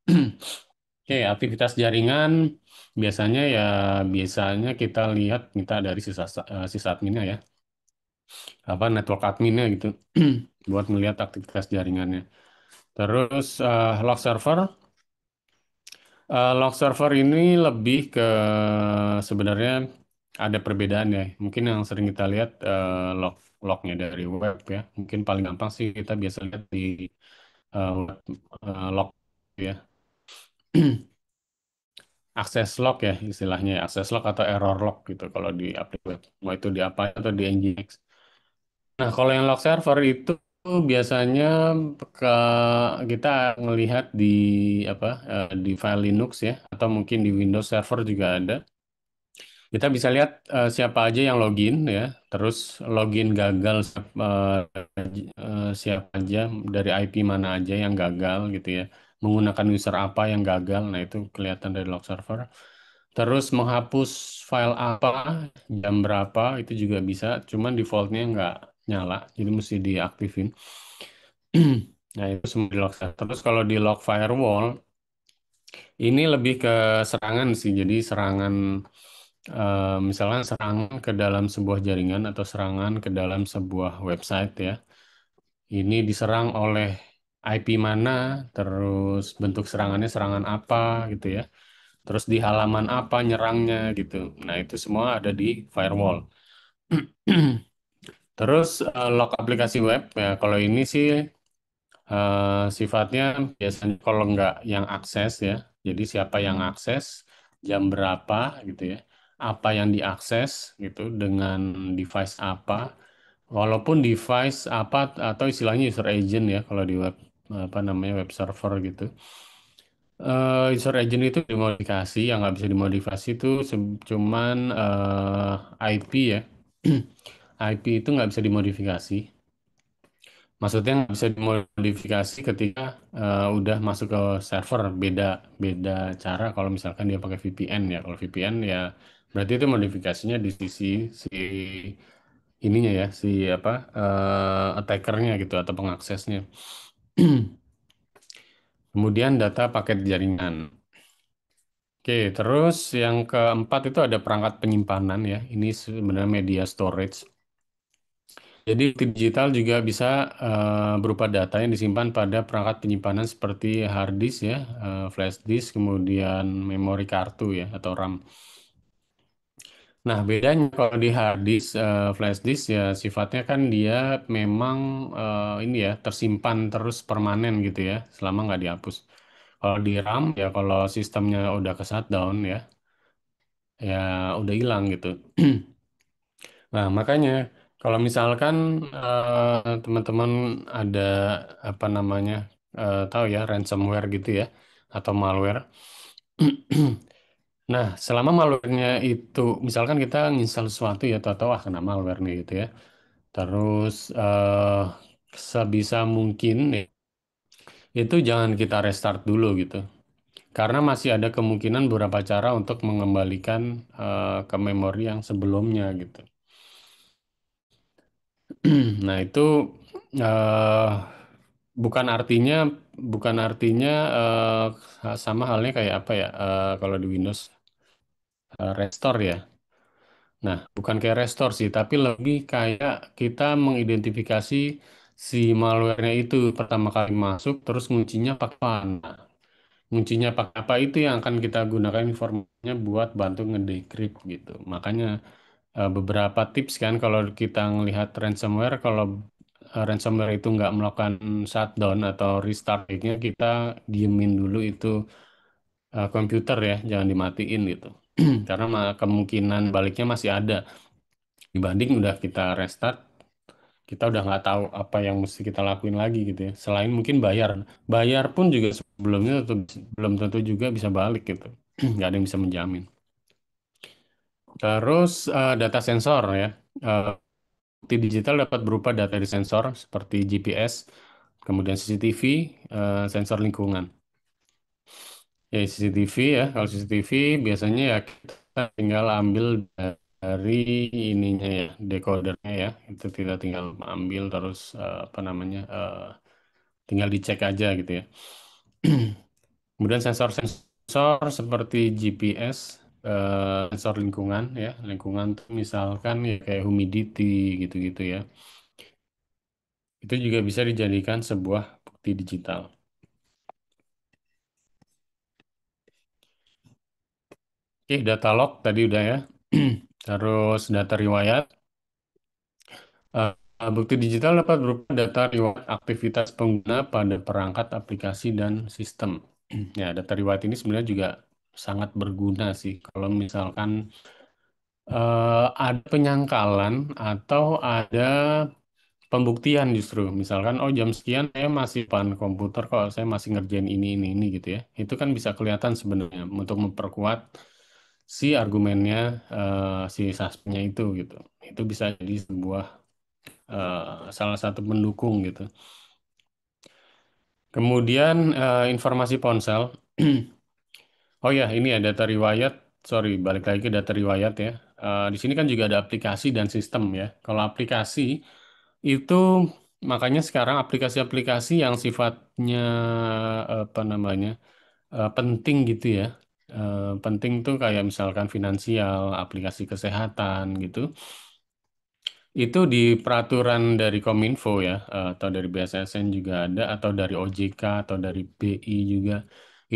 Oke, aktivitas jaringan biasanya ya biasanya kita lihat minta dari sisa eh, sisa adminnya ya. Apa network adminnya gitu buat melihat aktivitas jaringannya. Terus uh, eh, log server Uh, eh, log server ini lebih ke sebenarnya ada perbedaan ya. Mungkin yang sering kita lihat uh, log lognya dari web ya. Mungkin paling gampang sih kita biasa lihat di uh, web, uh, log ya. akses log ya istilahnya ya. akses log atau error log gitu kalau di aplikasi web. Mau itu di apa atau di Nginx. Nah, kalau yang log server itu biasanya ke, kita melihat di apa di file Linux ya atau mungkin di Windows Server juga ada. Kita bisa lihat uh, siapa aja yang login ya, terus login gagal siapa uh, eh, siapa aja dari IP mana aja yang gagal gitu ya, menggunakan user apa yang gagal, nah itu kelihatan dari log server. Terus menghapus file apa, jam berapa itu juga bisa, cuman defaultnya nggak nyala, jadi mesti diaktifin. nah itu semua di log server. Terus kalau di log firewall ini lebih ke serangan sih, jadi serangan Eh, misalnya serangan ke dalam sebuah jaringan atau serangan ke dalam sebuah website ya. Ini diserang oleh IP mana, terus bentuk serangannya serangan apa gitu ya. Terus di halaman apa nyerangnya gitu. Nah, itu semua ada di firewall. terus eh, lock aplikasi web ya kalau ini sih Uh, sifatnya biasanya kalau nggak yang akses ya. Jadi siapa yang akses, jam berapa gitu ya apa yang diakses gitu dengan device apa walaupun device apa atau istilahnya user agent ya kalau di web apa namanya web server gitu uh, user agent itu dimodifikasi yang nggak bisa dimodifikasi itu cuman uh, eh, IP ya IP itu nggak bisa dimodifikasi maksudnya nggak bisa dimodifikasi ketika uh, udah masuk ke server beda beda cara kalau misalkan dia pakai VPN ya kalau VPN ya berarti itu modifikasinya di sisi si ininya ya si apa uh, attackernya gitu atau pengaksesnya kemudian data paket jaringan Oke, terus yang keempat itu ada perangkat penyimpanan ya. Ini sebenarnya media storage. Jadi digital juga bisa uh, berupa data yang disimpan pada perangkat penyimpanan seperti hard disk ya, uh, flash disk, kemudian memori kartu ya atau RAM. Nah bedanya kalau di hard disk, uh, flash disk ya sifatnya kan dia memang uh, ini ya tersimpan terus permanen gitu ya, selama nggak dihapus. Kalau di RAM ya kalau sistemnya udah ke shutdown ya, ya udah hilang gitu. nah makanya kalau misalkan hmm. eh, teman-teman ada apa namanya eh, tahu ya ransomware gitu ya atau malware. Nah, selama malwarenya itu misalkan kita nginstal sesuatu ya atau tahu ah kena malware nih gitu ya. Terus eh, sebisa mungkin ya, itu jangan kita restart dulu gitu. Karena masih ada kemungkinan beberapa cara untuk mengembalikan eh, ke memori yang sebelumnya gitu. Nah, itu uh, bukan artinya bukan artinya uh, sama halnya kayak apa ya, uh, kalau di Windows, uh, restore ya. Nah, bukan kayak restore sih, tapi lebih kayak kita mengidentifikasi si malwarenya itu pertama kali masuk, terus kuncinya pakai apa. Nah, kuncinya pakai apa itu yang akan kita gunakan informasinya buat bantu ngedecrypt gitu. Makanya Eh, beberapa tips kan kalau kita melihat ransomware kalau eh, ransomware itu nggak melakukan shutdown atau restartingnya kita diemin dulu itu uh, komputer ya jangan dimatiin gitu karena kemungkinan baliknya masih ada dibanding udah kita restart kita udah nggak tahu apa yang mesti kita lakuin lagi gitu ya selain mungkin bayar bayar pun juga sebelumnya tentu, belum tentu juga bisa balik gitu nggak ada yang bisa menjamin Terus uh, data sensor ya. Uh, digital dapat berupa data dari sensor seperti GPS, kemudian CCTV, uh, eh, sensor lingkungan. Ya CCTV ya, kalau CCTV biasanya ya kita tinggal ambil dari ininya ya, decodernya ya. Itu kita tinggal ambil terus uh, apa namanya, uh, tinggal dicek aja gitu ya. Kemudian sensor-sensor seperti GPS uh, sensor lingkungan ya lingkungan tuh misalkan ya kayak humidity gitu-gitu ya itu juga bisa dijadikan sebuah bukti digital oke data log tadi udah ya terus data riwayat uh, bukti digital dapat berupa data riwayat aktivitas pengguna pada perangkat aplikasi dan sistem ya data riwayat ini sebenarnya juga sangat berguna sih kalau misalkan uh, ada penyangkalan atau ada pembuktian justru misalkan oh jam sekian saya masih pan komputer kok saya masih ngerjain ini ini ini gitu ya itu kan bisa kelihatan sebenarnya untuk memperkuat si argumennya uh, si suspeknya itu gitu itu bisa jadi sebuah uh, salah satu pendukung gitu kemudian uh, informasi ponsel Oh ya, ini ya data riwayat. Sorry, balik lagi ke data riwayat ya. Uh, di sini kan juga ada aplikasi dan sistem ya. Kalau aplikasi itu makanya sekarang aplikasi-aplikasi yang sifatnya apa namanya uh, penting gitu ya. Uh, penting tuh kayak misalkan finansial, aplikasi kesehatan gitu. Itu di peraturan dari Kominfo ya, atau dari BSSN juga ada, atau dari OJK, atau dari BI juga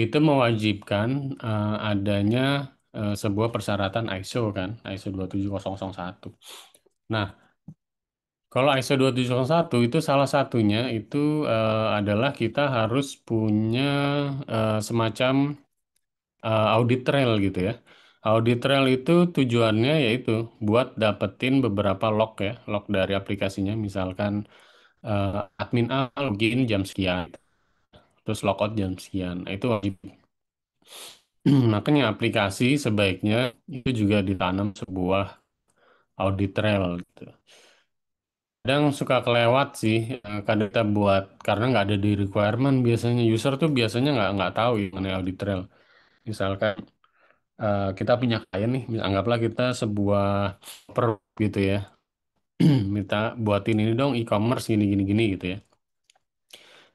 itu mewajibkan uh, adanya uh, sebuah persyaratan ISO kan, ISO 27001. Nah, kalau ISO 27001 itu salah satunya itu uh, adalah kita harus punya uh, semacam uh, audit trail gitu ya. Audit trail itu tujuannya yaitu buat dapetin beberapa log ya, log dari aplikasinya misalkan uh, admin A login jam sekian terus logout jam sekian. Nah, itu wajib. Makanya aplikasi sebaiknya itu juga ditanam sebuah audit trail gitu. Kadang suka kelewat sih eh, kadang kita buat karena nggak ada di requirement biasanya user tuh biasanya nggak nggak tahu ya mengenai audit trail. Misalkan uh, kita punya klien nih, anggaplah kita sebuah per gitu ya, minta buatin ini dong e-commerce gini gini gini gitu ya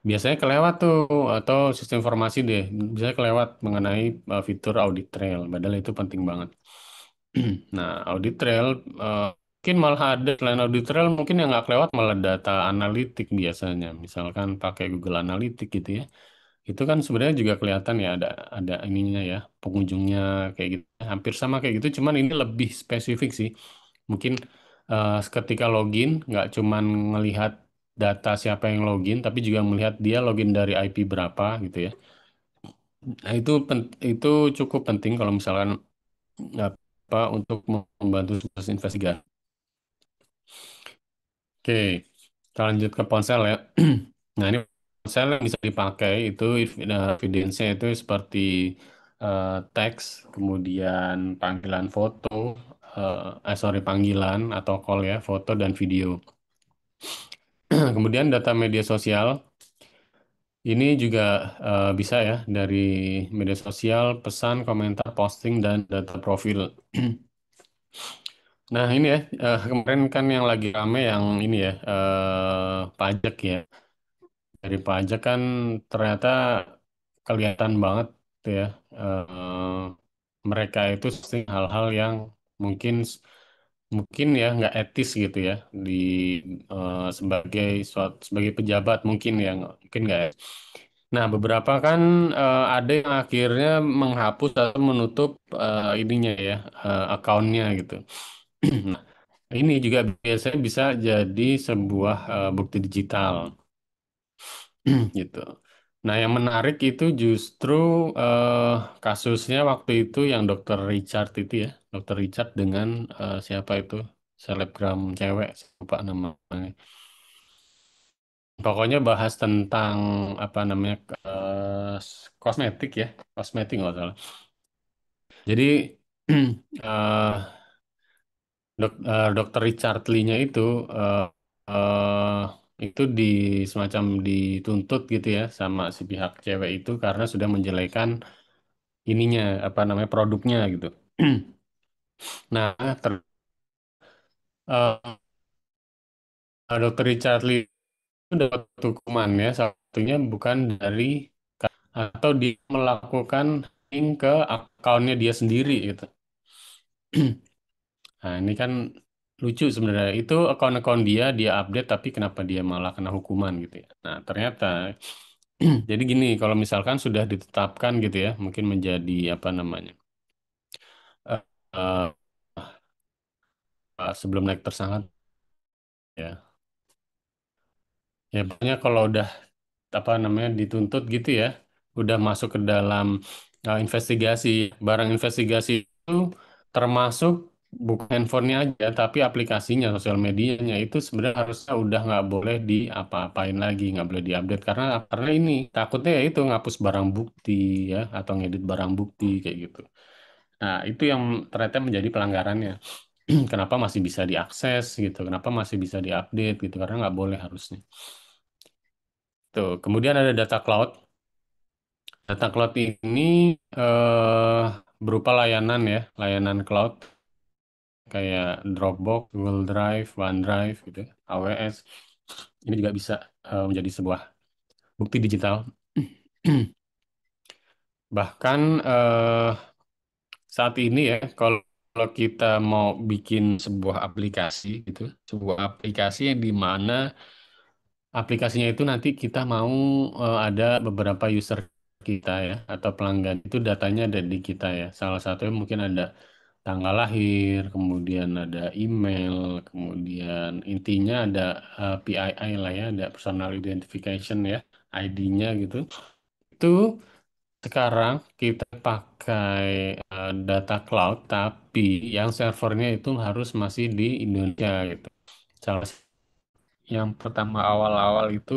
Biasanya kelewat tuh atau sistem informasi deh. Biasanya kelewat mengenai eh, fitur audit trail. Padahal itu penting banget. Nah, audit trail eh, mungkin malah ada selain audit trail mungkin yang nggak kelewat malah data analitik biasanya. Misalkan pakai Google Analytics gitu ya. Itu kan sebenarnya juga kelihatan ya ada ada ininya ya, pengunjungnya kayak gitu. Hampir sama kayak gitu, cuman ini lebih spesifik sih. Mungkin eh, ketika login nggak cuman ngelihat data siapa yang login, tapi juga melihat dia login dari IP berapa gitu ya. Nah, itu itu cukup penting kalau misalkan apa untuk membantu proses investigasi. Oke, kita lanjut ke ponsel ya. nah, ini ponsel yang bisa dipakai itu eh, evidence-nya itu seperti uh, teks, kemudian panggilan foto, uh, eh, sorry panggilan atau call ya, foto dan video. Kemudian data media sosial ini juga uh, bisa ya dari media sosial, pesan, komentar, posting, dan data profil. Nah ini ya uh, kemarin kan yang lagi rame yang ini ya uh, pajak ya. Dari pajak kan ternyata kelihatan banget ya mereka itu hal-hal yang mungkin mungkin ya nggak etis gitu ya di uh, sebagai suatu sebagai pejabat mungkin yang mungkin nggak etis. Nah, beberapa kan uh, ada yang akhirnya menghapus atau menutup uh, ininya ya, uh, akunnya gitu. Nah, ini juga biasanya bisa jadi sebuah uh, bukti digital gitu. Nah, yang menarik itu justru eh, kasusnya waktu itu yang Dokter Richard itu ya, Dokter Richard dengan eh, siapa itu selebgram cewek, siapa lupa namanya. Pokoknya bahas tentang apa namanya eh, kosmetik ya, kosmetik nggak salah. Jadi eh, dok, eh, Dokter Richard Lee-nya itu eh, eh, itu di semacam dituntut gitu ya sama si pihak cewek itu karena sudah menjelekan ininya apa namanya produknya gitu. nah, ter uh, eh, Dr. Richard Lee itu dapat hukuman ya satunya bukan dari atau dia melakukan link ke akunnya dia sendiri gitu. nah, ini kan Lucu sebenarnya. Itu akun-akun dia, dia update tapi kenapa dia malah kena hukuman gitu ya. Nah, ternyata jadi gini, kalau misalkan sudah ditetapkan gitu ya, mungkin menjadi apa namanya? eh, eh, sebelum naik tersangka ya. Ya pokoknya kalau udah apa namanya dituntut gitu ya, udah masuk ke dalam eh, investigasi, barang investigasi itu termasuk bukan handphonenya aja, tapi aplikasinya, sosial medianya itu sebenarnya harusnya udah nggak boleh diapa-apain lagi, nggak boleh diupdate karena karena ini takutnya ya itu ngapus barang bukti ya atau ngedit barang bukti kayak gitu. Nah itu yang ternyata menjadi pelanggarannya. kenapa masih bisa diakses gitu? Kenapa masih bisa diupdate gitu? Karena nggak boleh harusnya. Tuh kemudian ada data cloud. Data cloud ini eh, berupa layanan ya, layanan cloud kayak Dropbox, Google Drive, OneDrive gitu, AWS. Ini juga bisa uh, menjadi sebuah bukti digital. Bahkan uh, saat ini ya kalau kita mau bikin sebuah aplikasi gitu, sebuah aplikasi yang dimana aplikasinya itu nanti kita mau uh, ada beberapa user kita ya atau pelanggan itu datanya ada di kita ya. Salah satunya mungkin ada tanggal lahir, kemudian ada email, kemudian intinya ada uh, eh, PII lah ya, ada personal identification ya, ID-nya gitu. Itu sekarang kita pakai uh, data cloud, tapi yang servernya itu harus masih di Indonesia gitu. Salah yang pertama awal-awal itu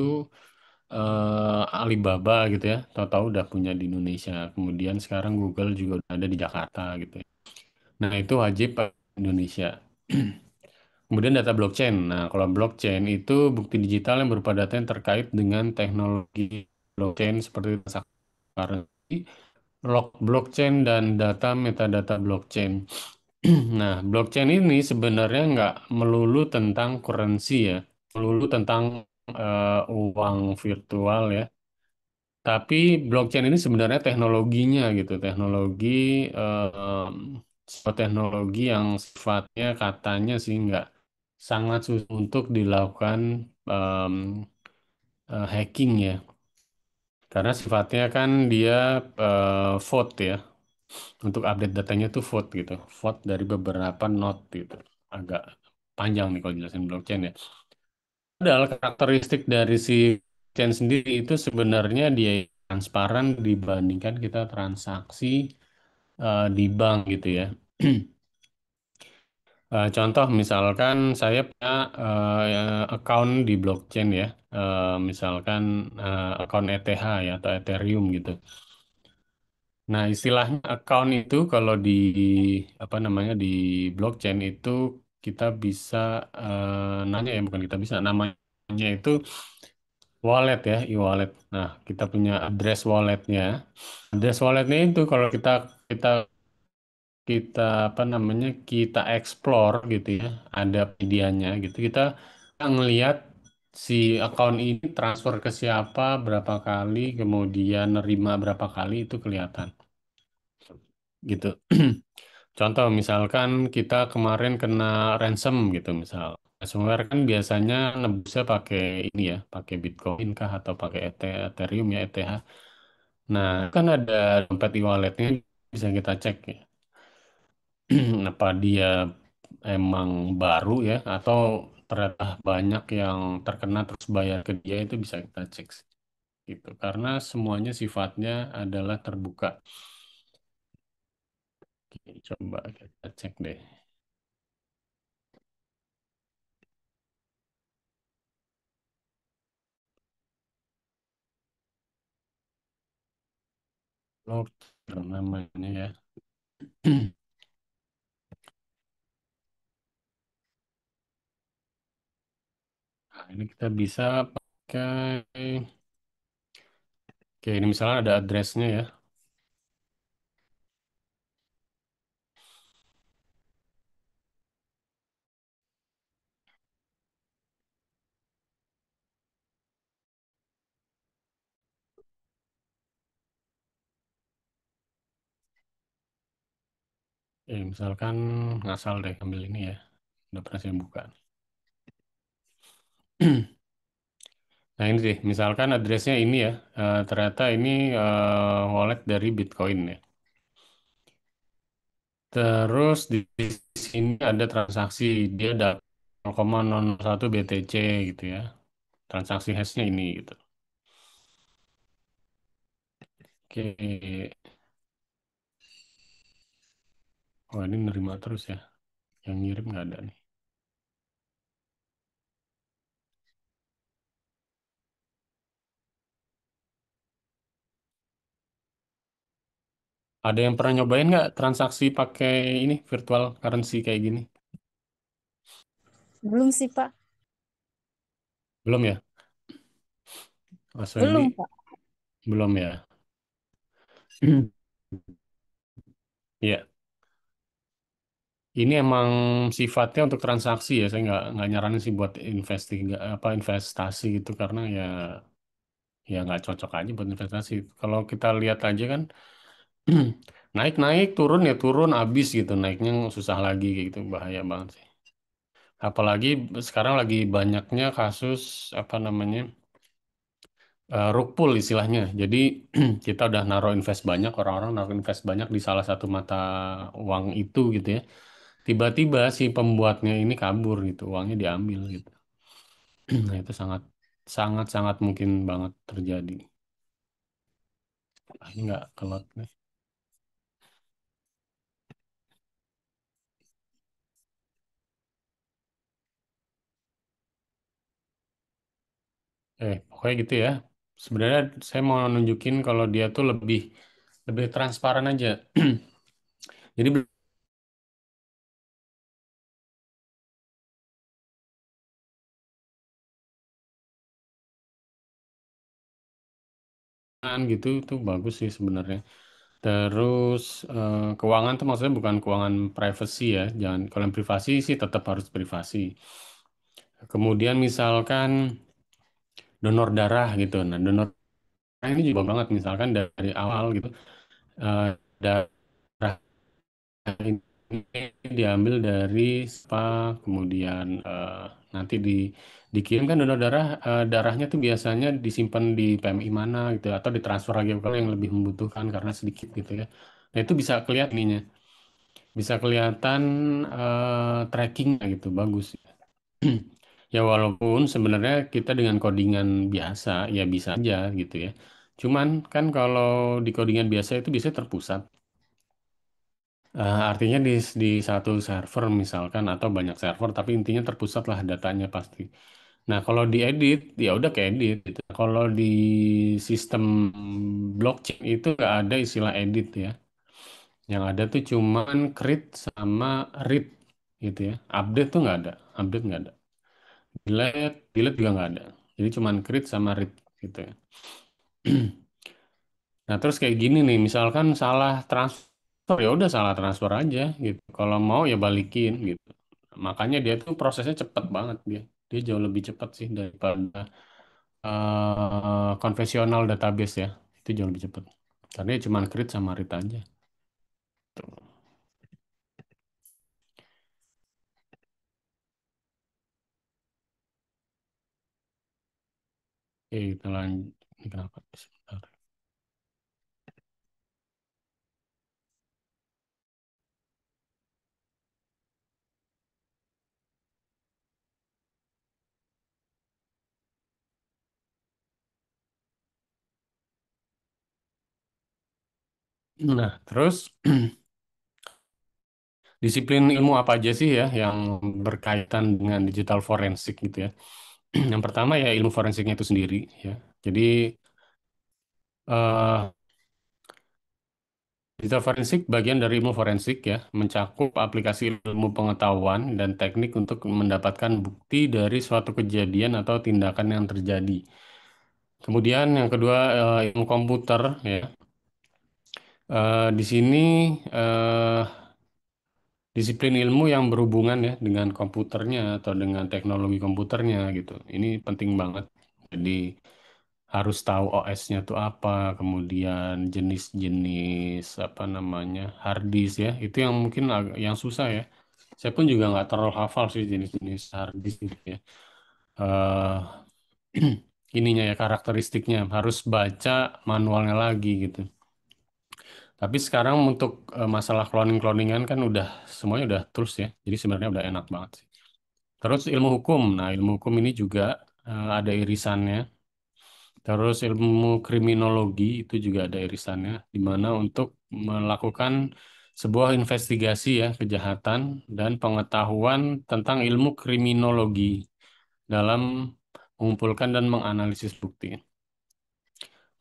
uh, Alibaba gitu ya, tahu-tahu udah punya di Indonesia. Kemudian sekarang Google juga udah ada di Jakarta gitu ya Nah, itu wajib Indonesia. Kemudian data blockchain. Nah, kalau blockchain itu bukti digital yang berupa data yang terkait dengan teknologi blockchain seperti transaksi log blockchain dan data metadata blockchain. nah, blockchain ini sebenarnya nggak melulu tentang currency ya, melulu tentang uh, uang virtual ya. Tapi blockchain ini sebenarnya teknologinya gitu, teknologi uh, sebuah teknologi yang sifatnya katanya sih nggak sangat susah untuk dilakukan um, uh, hacking ya. Karena sifatnya kan dia uh, vote ya. Untuk update datanya tuh vote gitu. Vote dari beberapa node gitu. Agak panjang nih kalau jelasin blockchain ya. Padahal karakteristik dari si blockchain sendiri itu sebenarnya dia transparan dibandingkan kita transaksi uh, di bank gitu ya. uh, contoh misalkan saya punya uh, account di blockchain ya, uh, misalkan uh, account ETH ya atau Ethereum gitu. Nah, istilahnya account itu kalau di apa namanya di blockchain itu kita bisa uh, nanya ya bukan kita bisa namanya itu wallet ya e-wallet. Nah, kita punya address walletnya. Address walletnya itu kalau kita kita kita apa namanya kita explore gitu ya ada medianya gitu kita ngelihat si account ini transfer ke siapa berapa kali kemudian nerima berapa kali itu kelihatan gitu contoh misalkan kita kemarin kena ransom gitu misal ransomware kan biasanya nebusnya pakai ini ya pakai Bitcoin kah atau pakai Ethereum ya ETH nah kan ada dompet e-walletnya bisa kita cek ya. Apa dia emang baru ya atau ternyata banyak yang terkena terus bayar ke dia itu bisa kita cek gitu karena semuanya sifatnya adalah terbuka. Oke, coba kita cek deh. Oke namanya ya. Nah, ini kita bisa pakai Oke, ini misalnya ada address-nya ya. Eh, misalkan ngasal deh ambil ini ya. Udah pernah saya buka. nah ini sih, misalkan addressnya ini ya. Eh, ternyata ini eh, wallet dari Bitcoin ya. Terus di sini ada transaksi dia dapat 0,01 BTC gitu ya. Transaksi hashnya ini gitu. Oke. Wah, ini nerima terus ya. Yang ngirim nggak ada nih. Ada yang pernah nyobain nggak transaksi pakai ini virtual currency kayak gini? Belum sih, Pak. Belum ya? Mas Wendy, Belum, Pak. belum ya? Iya. Ini emang sifatnya untuk transaksi ya. Saya nggak nggak nyaranin sih buat investi nggak apa investasi gitu karena ya ya nggak cocok aja buat investasi. Kalau kita lihat aja kan naik-naik turun ya turun abis gitu naiknya susah lagi gitu bahaya banget sih. Apalagi sekarang lagi banyaknya kasus apa namanya uh, eh, rukpul istilahnya. Jadi kita udah naruh invest banyak, orang-orang naruh invest banyak di salah satu mata uang itu gitu ya tiba-tiba si pembuatnya ini kabur gitu uangnya diambil gitu nah itu sangat sangat sangat mungkin banget terjadi ah, ini nggak kelot nih eh pokoknya gitu ya sebenarnya saya mau nunjukin kalau dia tuh lebih lebih transparan aja jadi gitu itu bagus sih sebenarnya. Terus uh, keuangan tuh maksudnya bukan keuangan privasi ya. Jangan kalau yang privasi sih tetap harus privasi. Kemudian misalkan donor darah gitu. Nah, donor darah ini juga banget misalkan dari awal gitu uh, darah ini diambil dari spa kemudian uh, nanti di dikirimkan donor darah, uh, darahnya tuh biasanya disimpan di PMI mana gitu atau ditransfer lagi kalau yang lebih membutuhkan karena sedikit gitu ya. Nah, itu bisa kelihatan ininya. Bisa kelihatan uh, eh, tracking gitu, bagus. Ya. ya walaupun sebenarnya kita dengan codingan biasa ya bisa aja gitu ya. Cuman kan kalau di codingan biasa itu bisa terpusat. uh, artinya di, di satu server misalkan atau banyak server tapi intinya terpusat lah datanya pasti. Nah, kalau di edit, ya udah kayak edit. Gitu. Kalau di sistem blockchain itu nggak ada istilah edit ya. Yang ada tuh cuman create sama read gitu ya. Update tuh nggak ada, update nggak ada. Delete, delete juga nggak ada. Jadi cuman create sama read gitu ya. nah, terus kayak gini nih, misalkan salah transfer, ya udah salah transfer aja gitu. Kalau mau ya balikin gitu. Makanya dia tuh prosesnya cepet banget dia dia jauh lebih cepat sih daripada uh, konvensional database ya itu jauh lebih cepat karena cuma create sama read aja Oke, kita lanjut. Ini kenapa? Nah, terus disiplin ilmu apa aja sih ya yang berkaitan dengan digital forensik gitu ya? yang pertama ya ilmu forensiknya itu sendiri ya. Jadi uh, digital forensik bagian dari ilmu forensik ya, mencakup aplikasi ilmu pengetahuan dan teknik untuk mendapatkan bukti dari suatu kejadian atau tindakan yang terjadi. Kemudian yang kedua eh, ilmu komputer ya Eh, di sini eh, disiplin ilmu yang berhubungan ya dengan komputernya atau dengan teknologi komputernya gitu. Ini penting banget. Jadi harus tahu OS-nya itu apa, kemudian jenis-jenis apa namanya hard disk ya. Itu yang mungkin yang susah ya. Saya pun juga nggak terlalu hafal sih jenis-jenis hard disk gitu ya. Eh, ininya ya karakteristiknya harus baca manualnya lagi gitu. Tapi sekarang untuk eh, masalah cloning-cloningan kan udah semuanya udah terus ya. Jadi sebenarnya udah enak banget sih. Terus ilmu hukum. Nah, ilmu hukum ini juga uh, ada irisannya. Terus ilmu kriminologi itu juga ada irisannya di mana untuk melakukan sebuah investigasi ya kejahatan dan pengetahuan tentang ilmu kriminologi dalam mengumpulkan dan menganalisis bukti.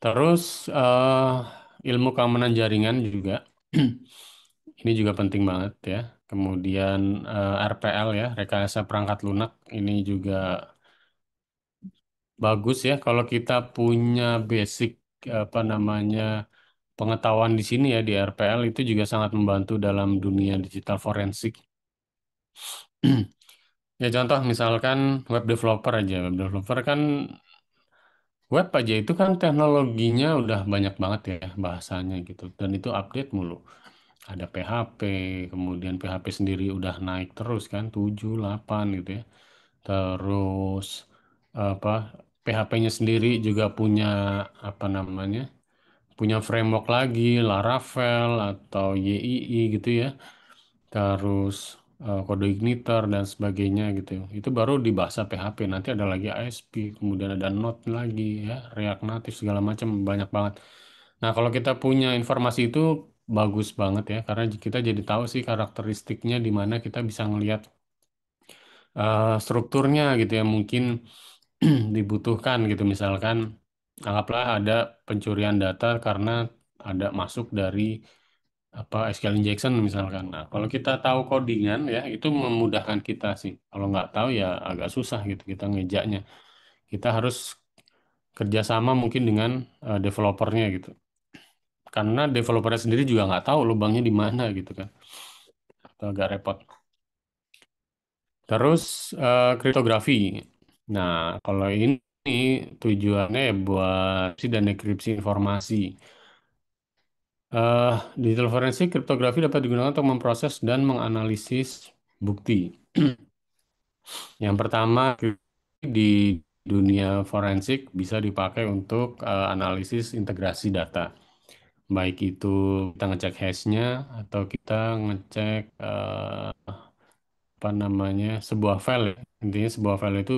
Terus uh, ilmu keamanan jaringan juga ini juga penting banget ya. Kemudian uh, eh, RPL ya, rekayasa perangkat lunak ini juga bagus ya kalau kita punya basic apa namanya pengetahuan di sini ya di RPL itu juga sangat membantu dalam dunia digital forensik. ya contoh misalkan web developer aja, web developer kan Web aja itu kan teknologinya udah banyak banget ya bahasanya gitu. Dan itu update mulu. Ada PHP, kemudian PHP sendiri udah naik terus kan 7, 8 gitu ya. Terus apa PHP-nya sendiri juga punya apa namanya? punya framework lagi, Laravel atau YII gitu ya. Terus Eh, kode igniter dan sebagainya gitu. Itu baru di bahasa PHP. Nanti ada lagi ASP, kemudian ada not lagi ya, React Native segala macam banyak banget. Nah, kalau kita punya informasi itu bagus banget ya karena kita jadi tahu sih karakteristiknya di mana kita bisa ngelihat uh, strukturnya gitu ya mungkin dibutuhkan gitu misalkan anggaplah ada pencurian data karena ada masuk dari apa SQL injection misalkan. Nah, kalau kita tahu codingan ya itu memudahkan kita sih. Kalau nggak tahu ya agak susah gitu kita ngejaknya. Kita harus kerjasama mungkin dengan uh, developernya gitu. Karena developernya sendiri juga nggak tahu lubangnya di mana gitu kan. Atau agak repot. Terus uh, kriptografi. Nah, kalau ini tujuannya buat buat dan dekripsi informasi Uh, digital forensik, kriptografi dapat digunakan untuk memproses dan menganalisis bukti. Yang pertama, di dunia forensik bisa dipakai untuk uh, analisis integrasi data. Baik itu kita ngecek hash-nya atau kita ngecek uh, apa namanya sebuah file. Ya. Intinya sebuah file itu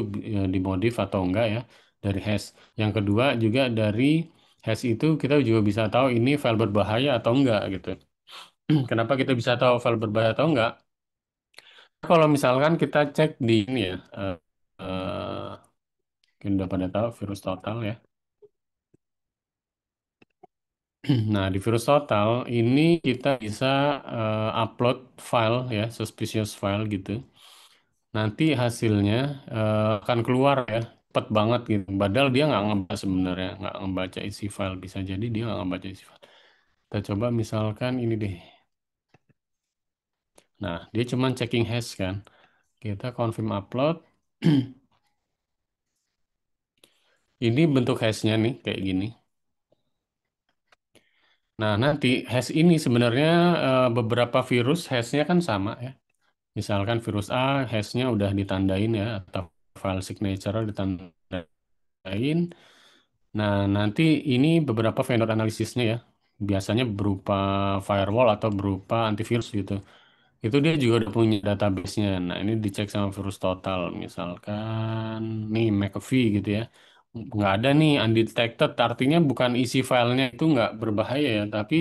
dimodif atau enggak ya dari hash. Yang kedua juga dari hash itu kita juga bisa tahu ini file berbahaya atau enggak gitu. Kenapa kita bisa tahu file berbahaya atau enggak? Kalau misalkan kita cek di ini ya, uh, uh, udah pada tahu virus total ya. Nah, di virus total ini kita bisa uh, upload file ya, suspicious file gitu. Nanti hasilnya uh, akan keluar ya cepat banget gitu. Padahal dia nggak ngebaca sebenarnya, nggak ngebaca isi file. Bisa jadi dia nggak ngebaca isi file. Kita coba misalkan ini deh. Nah, dia cuman checking hash kan. Kita confirm upload. ini bentuk hash-nya nih kayak gini. Nah, nanti hash ini sebenarnya eh, beberapa virus hash-nya kan sama ya. Misalkan virus A hash-nya udah ditandain ya atau file signature ditandain. Nah, nanti ini beberapa vendor analisisnya ya. Biasanya berupa firewall atau berupa antivirus gitu. Itu dia juga udah punya database-nya. Nah, ini dicek sama virus total. Misalkan nih McAfee gitu ya. Nggak ada nih undetected. Artinya bukan isi filenya itu nggak berbahaya ya. Tapi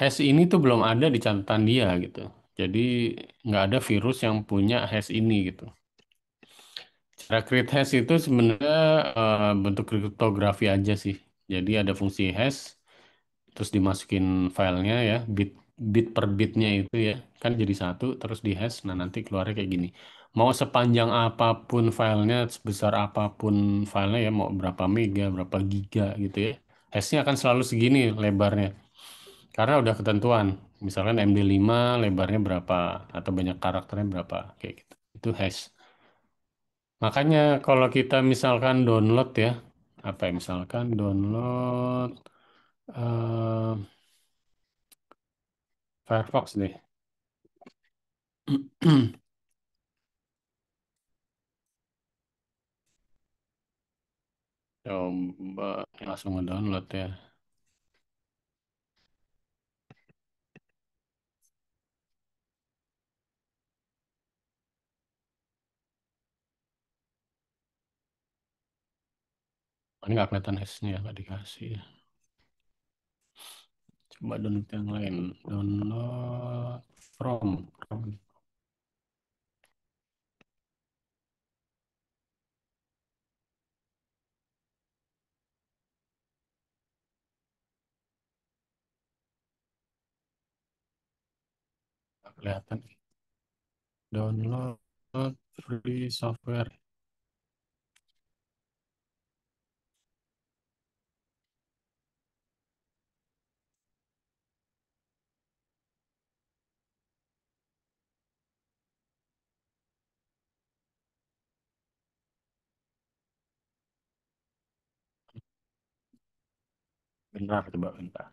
hash ini tuh belum ada di catatan dia gitu. Jadi nggak ada virus yang punya hash ini gitu. Rekrut hash itu sebenarnya uh, bentuk kriptografi aja sih. Jadi ada fungsi hash, terus dimasukin filenya ya, bit bit per bitnya itu ya, kan jadi satu, terus di hash. Nah nanti keluarnya kayak gini. Mau sepanjang apapun filenya, sebesar apapun filenya ya, mau berapa mega, berapa giga gitu ya, hashnya akan selalu segini lebarnya. Karena udah ketentuan, misalkan MD5 lebarnya berapa atau banyak karakternya berapa kayak gitu. Itu hash. Makanya kalau kita misalkan download ya, apa ya misalkan download uh, Firefox nih Coba langsung download ya. Ini nggak kelihatan hasilnya ya, nggak dikasih. Ya. Coba download yang lain. Download from. from. kelihatan download free software Bentar, coba bentar.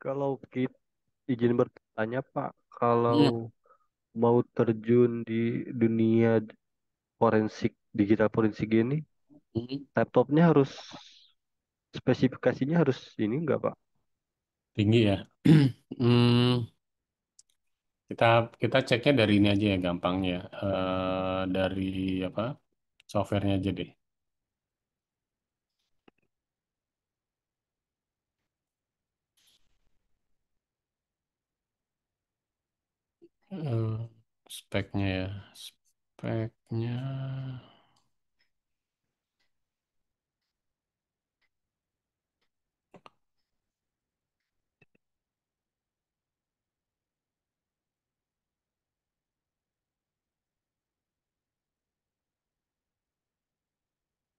Kalau kita izin bertanya Pak, iya. kalau mau terjun di dunia forensik digital forensik gini hmm. laptopnya harus spesifikasinya harus ini enggak Pak? Tinggi ya. hmm, kita kita ceknya dari ini aja ya gampangnya uh, dari apa softwarenya aja deh. Uh, speknya ya, tag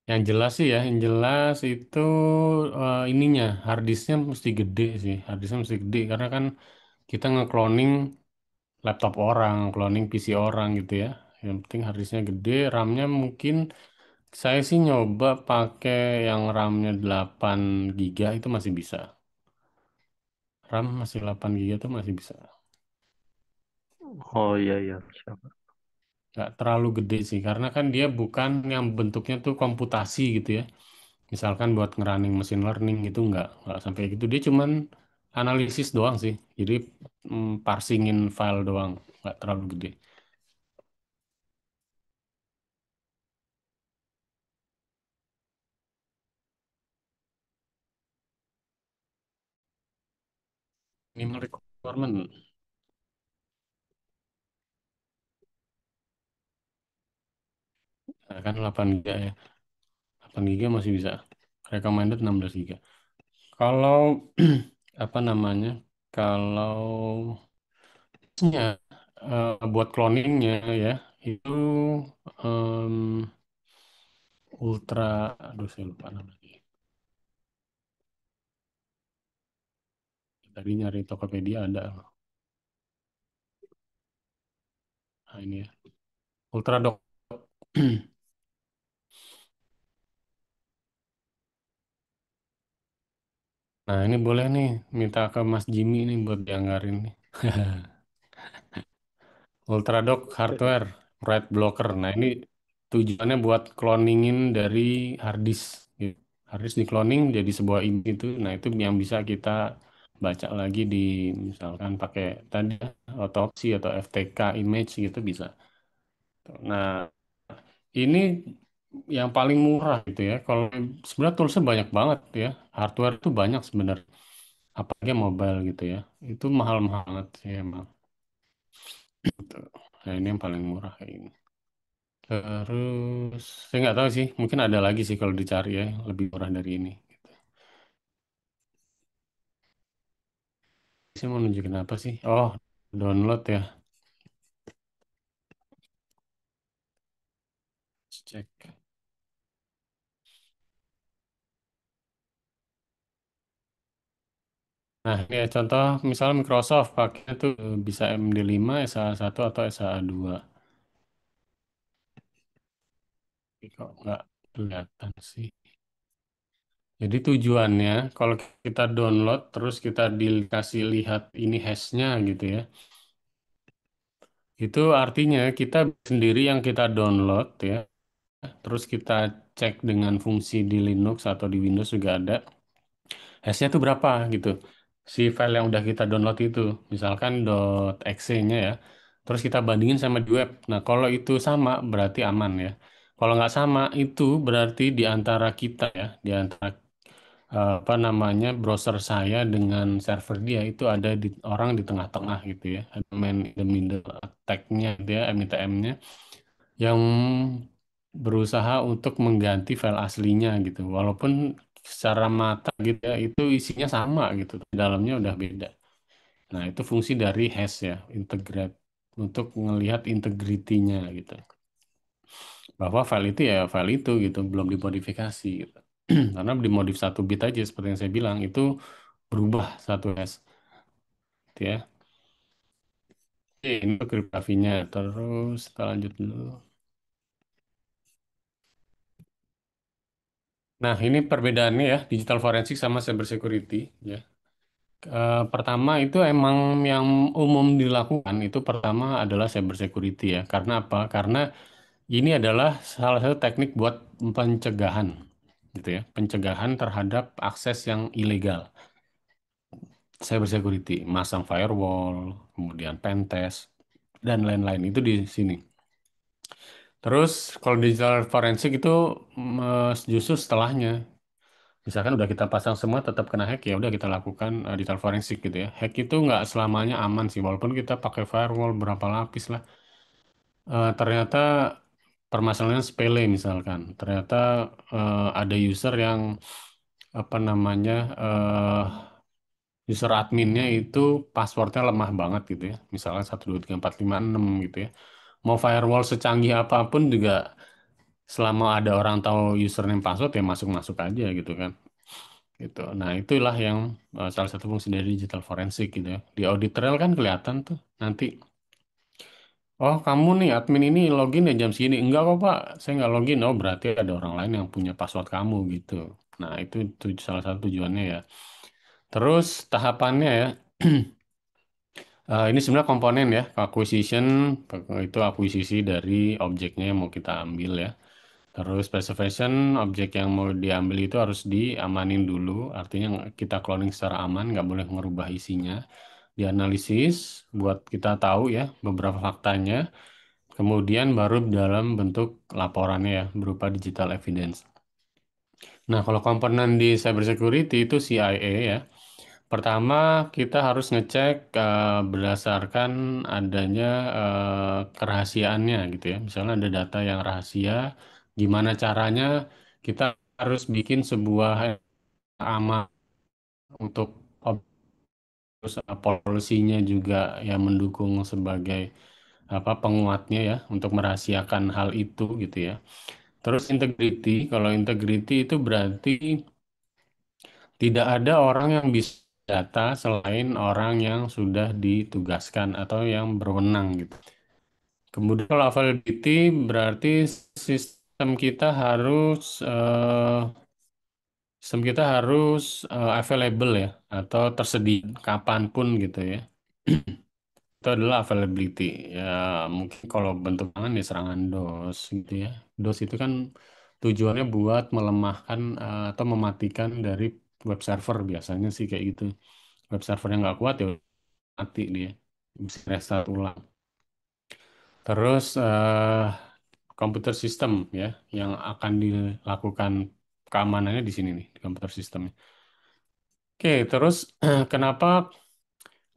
Yang jelas sih ya, yang jelas itu eh, ininya harddisknya mesti gede sih, harddisknya mesti gede karena kan kita ngekloning laptop orang, cloning PC orang gitu ya yang penting harddisknya gede RAM-nya mungkin saya sih nyoba pakai yang RAM-nya 8 giga itu masih bisa RAM masih 8 giga itu masih bisa oh iya iya siapa nggak terlalu gede sih karena kan dia bukan yang bentuknya tuh komputasi gitu ya misalkan buat ngerunning machine learning gitu nggak nggak sampai gitu dia cuman analisis doang sih jadi mm, parsingin file doang nggak terlalu gede minimal requirement nah, kan 8 giga ya 8 giga masih bisa recommended 16 giga kalau apa namanya kalau ya, uh, buat cloningnya ya itu um, ultra aduh saya lupa namanya Tadi nyari Tokopedia ada. Nah, ini ya. Ultradoc. nah, ini boleh nih minta ke Mas Jimmy nih buat dianggarin nih. Ultradoc hardware, red blocker. Nah, ini tujuannya buat cloningin dari hardisk Gitu. di cloning jadi sebuah image itu. Nah, itu yang bisa kita baca lagi di misalkan pakai tadi ya, otopsi atau FTK image gitu bisa. Nah, ini yang paling murah gitu ya. Kalau sebenarnya toolsnya banyak banget ya. Hardware tuh banyak sebenarnya. Apalagi mobile gitu ya. Itu mahal-mahal banget sih emang. Gitu. Nah, ini yang paling murah ini. Terus saya nggak tahu sih, mungkin ada lagi sih kalau dicari ya lebih murah dari ini. Saya mau nunjukin apa sih? Oh, download ya. Cek. Nah, ini ya, contoh misalnya Microsoft pakai itu eh, bisa MD5, sa 1 atau sa 2 kok nggak kelihatan sih? Jadi tujuannya kalau kita download terus kita dikasih lihat ini hashnya gitu ya. Itu artinya kita sendiri yang kita download ya. Terus kita cek dengan fungsi di Linux atau di Windows juga ada. Hashnya itu berapa gitu. Si file yang udah kita download itu. Misalkan .exe-nya ya. Terus kita bandingin sama di web. Nah kalau itu sama berarti aman ya. Kalau nggak sama itu berarti di antara kita ya, di antara Eh, apa namanya, browser saya dengan server dia itu ada di orang di tengah-tengah gitu ya, main the middle attack-nya dia, gitu ya, MITM-nya, yang berusaha untuk mengganti file aslinya gitu, walaupun secara mata gitu ya, itu isinya sama gitu, dalamnya udah beda. Nah, itu fungsi dari hash ya, integrate, untuk melihat integritinya gitu. Bahwa file itu ya file itu gitu, belum dimodifikasi gitu. Karena di modif satu bit aja seperti yang saya bilang itu berubah satu s, gitu ya. Oke, ini kriptografinya. Terus kita lanjut dulu. Nah, ini perbedaannya ya, digital forensik sama cyber security ya. E, pertama itu emang yang umum dilakukan itu pertama adalah cyber security ya. Karena apa? Karena ini adalah salah satu teknik buat pencegahan gitu ya, pencegahan terhadap akses yang ilegal. Cyber security, masang firewall, kemudian pentest, dan lain-lain itu di sini. Terus kalau digital forensik itu eh, justru setelahnya. Misalkan udah kita pasang semua tetap kena hack ya udah kita lakukan eh, digital forensik gitu ya. Hack itu nggak selamanya aman sih walaupun kita pakai firewall berapa lapis lah. Uh, ternyata permasalahan sepele misalkan. Ternyata uh, ada user yang apa namanya uh, user adminnya itu passwordnya lemah banget gitu ya. misalkan satu dua tiga empat lima enam gitu ya. Mau firewall secanggih apapun juga selama ada orang tahu username password ya masuk-masuk aja gitu kan gitu. Nah, itulah yang uh, salah satu fungsi dari digital forensik gitu ya. Di audit trail kan kelihatan tuh nanti Oh, kamu nih admin ini login ya jam segini. Enggak kok, Pak. Saya nggak login. Oh, berarti ada orang lain yang punya password kamu gitu. Nah, itu tuj salah satu tujuannya ya. Terus tahapannya ya. uh, ini sebenarnya komponen ya, acquisition itu akuisisi dari objeknya yang mau kita ambil ya. Terus preservation objek yang mau diambil itu harus diamanin dulu, artinya kita cloning secara aman, nggak boleh merubah isinya dianalisis buat kita tahu ya beberapa faktanya, kemudian baru dalam bentuk laporannya ya berupa digital evidence. Nah, kalau komponen di cyber security itu CIA ya. Pertama, kita harus ngecek uh, berdasarkan adanya uh, kerahasiaannya gitu ya. Misalnya ada data yang rahasia, gimana caranya kita harus bikin sebuah aman untuk terus uh, juga ya mendukung sebagai apa penguatnya ya untuk merahasiakan hal itu gitu ya. Terus integriti, kalau integriti itu berarti tidak ada orang yang bisa data selain orang yang sudah ditugaskan atau yang berwenang gitu. Kemudian kalau availability berarti sistem kita harus uh, Sistem kita harus uh, available ya, atau tersedia kapanpun gitu ya. Itu adalah availability. Ya, mungkin kalau bentuk tangan ya serangan DOS gitu ya. DOS itu kan tujuannya buat melemahkan uh, atau mematikan dari web server biasanya sih kayak gitu. Web server yang nggak kuat ya mati dia. bisa restart ulang. Terus eh, komputer sistem ya yang akan dilakukan keamanannya di sini nih di komputer sistemnya. Oke, terus kenapa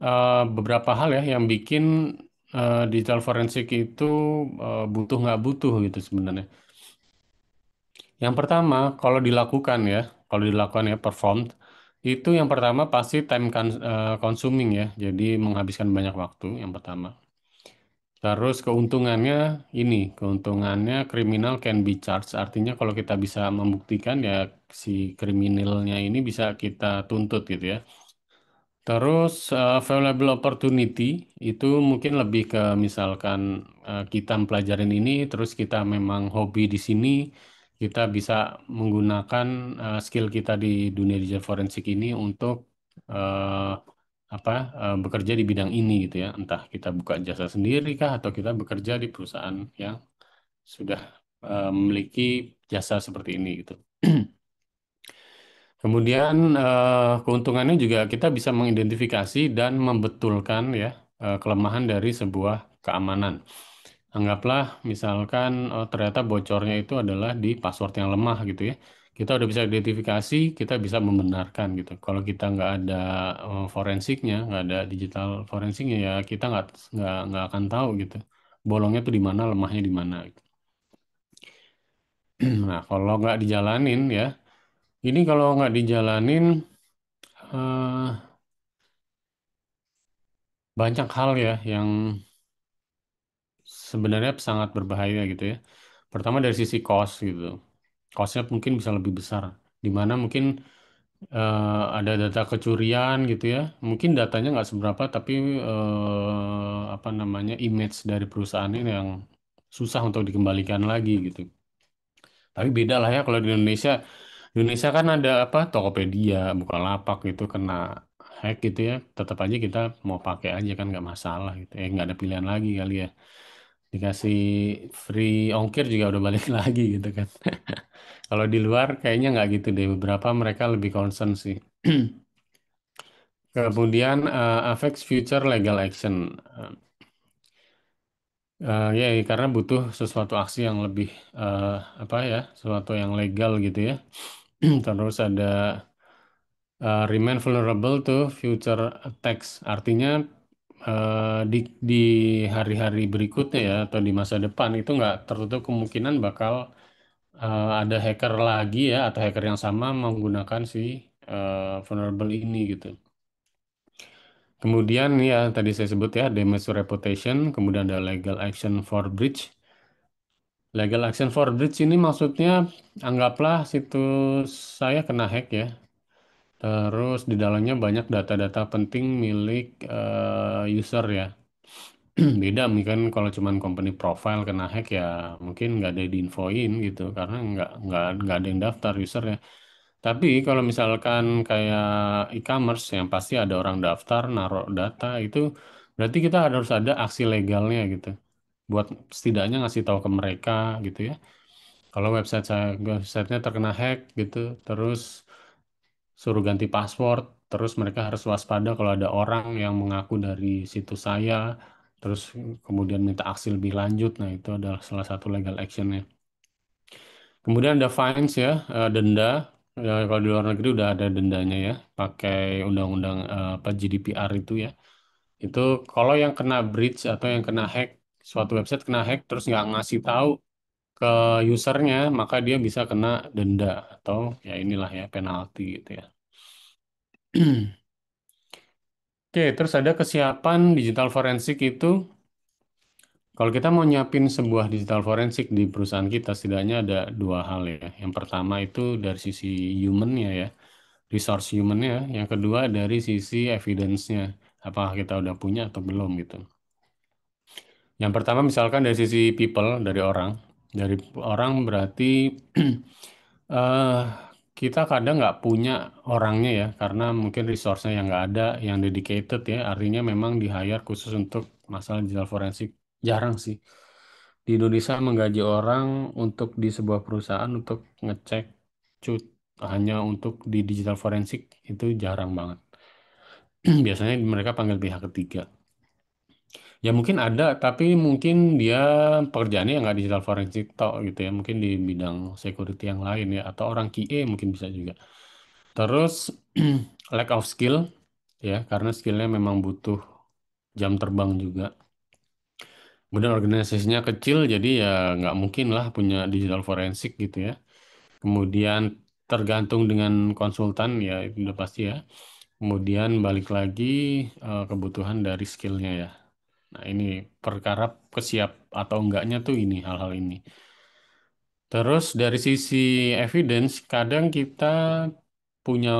uh, beberapa hal ya yang bikin uh, digital forensik itu uh, butuh nggak butuh gitu sebenarnya. Yang pertama, kalau dilakukan ya, kalau dilakukan ya performed itu yang pertama pasti time consuming ya, jadi menghabiskan banyak waktu yang pertama. Terus keuntungannya ini, keuntungannya kriminal can be charged. Artinya kalau kita bisa membuktikan ya si kriminalnya ini bisa kita tuntut gitu ya. Terus uh, available opportunity itu mungkin lebih ke misalkan uh, kita pelajarin ini, terus kita memang hobi di sini, kita bisa menggunakan uh, skill kita di dunia digital forensik ini untuk uh, apa eh, bekerja di bidang ini gitu ya entah kita buka jasa sendiri kah atau kita bekerja di perusahaan yang sudah eh, memiliki jasa seperti ini gitu kemudian eh, keuntungannya juga kita bisa mengidentifikasi dan membetulkan ya kelemahan dari sebuah keamanan anggaplah misalkan oh, ternyata bocornya itu adalah di password yang lemah gitu ya kita udah bisa identifikasi, kita bisa membenarkan gitu. Kalau kita nggak ada eh, forensiknya, nggak ada digital forensiknya ya kita nggak nggak nggak akan tahu gitu. Bolongnya tuh di mana, lemahnya di mana. Gitu. nah kalau nggak dijalanin ya, ini kalau nggak dijalanin uh, banyak hal ya yang sebenarnya sangat berbahaya gitu ya. Pertama dari sisi cost gitu Costnya mungkin bisa lebih besar. Di mana mungkin uh, ada data kecurian gitu ya. Mungkin datanya nggak seberapa, tapi uh, apa namanya image dari perusahaan ini yang susah untuk dikembalikan lagi gitu. Tapi beda lah ya kalau di Indonesia. Indonesia kan ada apa Tokopedia, Bukalapak gitu kena hack gitu ya. Tetap aja kita mau pakai aja kan nggak masalah gitu. Eh nggak ada pilihan lagi kali ya dikasih free ongkir juga udah balik lagi gitu kan. Kalau di luar kayaknya nggak gitu deh. Beberapa mereka lebih concern sih. Kemudian uh, eh, affects future legal action. Uh, ya yeah, karena butuh sesuatu aksi yang lebih uh, apa ya, sesuatu yang legal gitu ya. Terus ada uh, remain vulnerable to future attacks. Artinya Eh, di di hari-hari berikutnya ya atau di masa depan itu nggak tertutup kemungkinan bakal uh, ada hacker lagi ya atau hacker yang sama menggunakan si uh, vulnerable ini gitu. Kemudian ya tadi saya sebut ya damage to reputation, kemudian ada legal action for breach. Legal action for breach ini maksudnya anggaplah situs saya kena hack ya. Terus di dalamnya banyak data-data penting milik uh, user ya. Beda mungkin kalau cuma company profile kena hack ya mungkin nggak ada infoin gitu karena nggak nggak nggak ada yang daftar user ya. Tapi kalau misalkan kayak e-commerce yang pasti ada orang daftar, naruh data itu berarti kita harus ada aksi legalnya gitu. Buat setidaknya ngasih tahu ke mereka gitu ya. Kalau website saya websitenya terkena hack gitu, terus suruh ganti password, terus mereka harus waspada kalau ada orang yang mengaku dari situs saya, terus kemudian minta aksi lebih lanjut. Nah, itu adalah salah satu legal action-nya. Kemudian ada fines ya, eh, denda. Ya, kalau di luar negeri udah ada dendanya ya, pakai undang-undang eh, apa GDPR itu ya. Itu kalau yang kena breach atau yang kena hack suatu website kena hack terus nggak ngasih tahu ke usernya maka dia bisa kena denda atau ya inilah ya penalti gitu ya. Oke, terus ada kesiapan digital forensik itu kalau kita mau nyiapin sebuah digital forensik di perusahaan kita setidaknya ada dua hal ya. Yang pertama itu dari sisi humannya ya, resource humannya. Yang kedua dari sisi evidence-nya, apakah kita udah punya atau belum gitu. Yang pertama misalkan dari sisi people, dari orang dari orang berarti uh, kita kadang nggak punya orangnya ya karena mungkin resource-nya yang nggak ada yang dedicated ya artinya memang di hire khusus untuk masalah digital forensik jarang sih di Indonesia menggaji orang untuk di sebuah perusahaan untuk ngecek cut hanya untuk di digital forensik itu jarang banget biasanya mereka panggil pihak ketiga Ya mungkin ada, tapi mungkin dia pekerjaannya nggak digital forensik tok gitu ya. Mungkin di bidang security yang lain ya, atau orang QA mungkin bisa juga. Terus lack of skill ya, karena skillnya memang butuh jam terbang juga. Kemudian organisasinya kecil, jadi ya nggak mungkin lah punya digital forensik gitu ya. Kemudian tergantung dengan konsultan ya, itu udah pasti ya. Kemudian balik lagi eh, kebutuhan dari skillnya ya. Nah, ini perkara kesiap atau enggaknya tuh ini hal-hal ini. Terus dari sisi evidence, kadang kita punya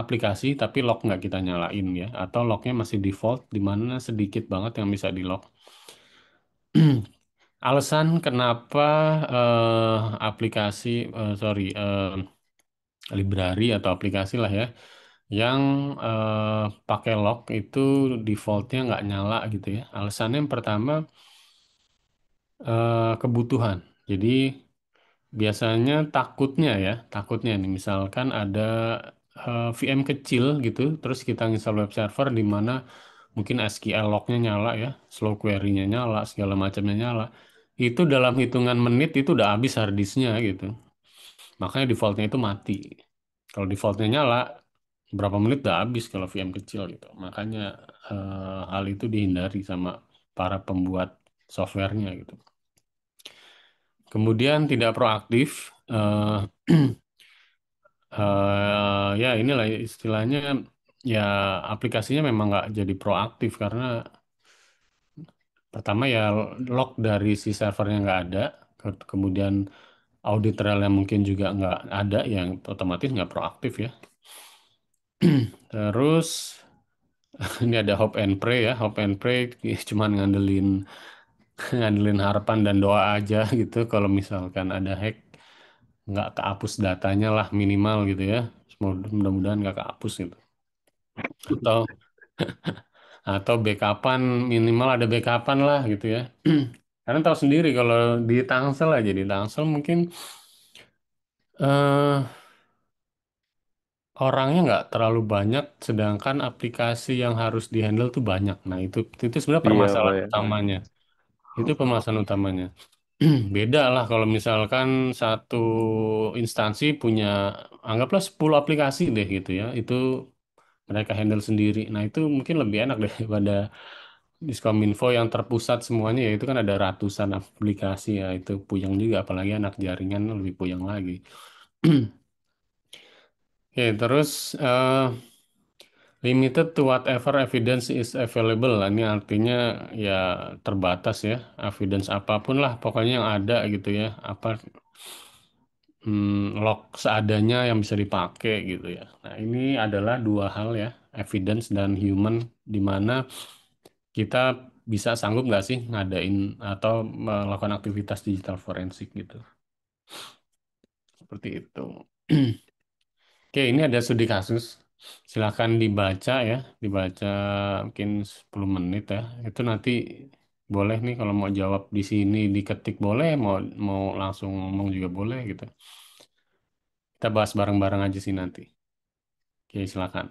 aplikasi tapi lock nggak kita nyalain ya, atau locknya masih default, di mana sedikit banget yang bisa di lock Alasan kenapa uh, aplikasi, uh, sorry, uh, library atau aplikasi lah ya, yang eh, pakai lock itu defaultnya nggak nyala gitu ya. Alasannya yang pertama eh, kebutuhan. Jadi biasanya takutnya ya, takutnya nih misalkan ada eh, VM kecil gitu, terus kita install web server di mana mungkin SQL locknya nyala ya, slow query-nya nyala, segala macamnya nyala. Itu dalam hitungan menit itu udah habis hardisnya gitu. Makanya defaultnya itu mati. Kalau defaultnya nyala, berapa menit udah habis kalau VM kecil gitu. Makanya uh, hal itu dihindari sama para pembuat softwarenya gitu. Kemudian tidak proaktif, uh, uh, ya inilah istilahnya ya aplikasinya memang nggak jadi proaktif karena pertama ya log dari si servernya nggak ada, ke kemudian audit trailnya mungkin juga nggak ada, yang otomatis nggak proaktif ya Terus ini ada hope and pray ya, hope and pray ya cuma ngandelin ngandelin harapan dan doa aja gitu kalau misalkan ada hack nggak kehapus datanya lah minimal gitu ya mudah-mudahan nggak kehapus gitu atau atau backupan minimal ada backupan lah gitu ya karena tahu sendiri kalau di Tangsel aja di Tangsel mungkin uh, orangnya nggak terlalu banyak, sedangkan aplikasi yang harus dihandle tuh banyak. Nah, itu itu sebenarnya Iya, permasalahan Pak, utamanya. Itu permasalahan utamanya. Beda lah kalau misalkan satu instansi punya anggaplah 10 aplikasi deh gitu ya. Itu mereka handle sendiri. Nah, itu mungkin lebih enak deh daripada Diskominfo yang terpusat semuanya ya itu kan ada ratusan aplikasi ya itu puyeng juga apalagi anak jaringan lebih puyeng lagi. Oke, terus eh, limited to whatever evidence is available. lah. Ini artinya ya terbatas ya, evidence apapun lah, pokoknya yang ada gitu ya, apa hmm, log seadanya yang bisa dipakai gitu ya. Nah, ini adalah dua hal ya, evidence dan human, di mana kita bisa sanggup nggak sih ngadain atau melakukan aktivitas digital forensik gitu. Seperti itu. Oke, ini ada studi kasus. Silahkan dibaca ya, dibaca mungkin 10 menit ya. Itu nanti boleh nih kalau mau jawab di sini diketik boleh, mau mau langsung ngomong juga boleh gitu. Kita bahas bareng-bareng aja sih nanti. Oke, silakan.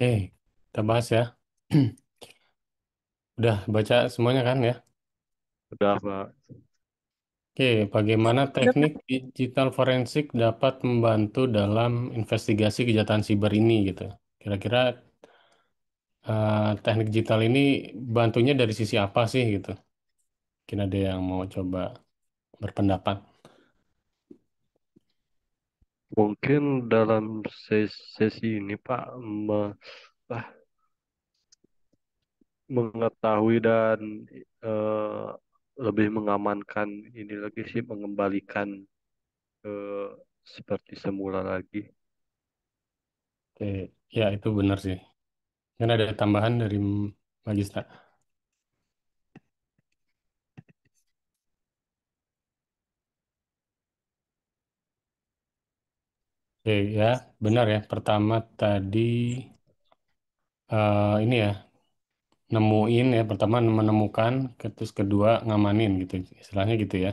Oke, kita bahas ya. Udah baca semuanya kan ya? Sudah. Pak. Oke, bagaimana teknik digital forensik dapat membantu dalam investigasi kejahatan siber ini gitu? Kira-kira uh, teknik digital ini bantunya dari sisi apa sih gitu? Mungkin ada yang mau coba berpendapat. Mungkin dalam sesi ini Pak me- ah, mengetahui dan eh, lebih mengamankan ini lagi sih mengembalikan ke eh, seperti semula lagi. Oke, ya itu benar sih. Kan ada tambahan dari Magista. Oke, ya, benar ya. Pertama tadi uh, ini ya, nemuin ya, pertama menemukan, terus kedua ngamanin gitu, istilahnya gitu ya.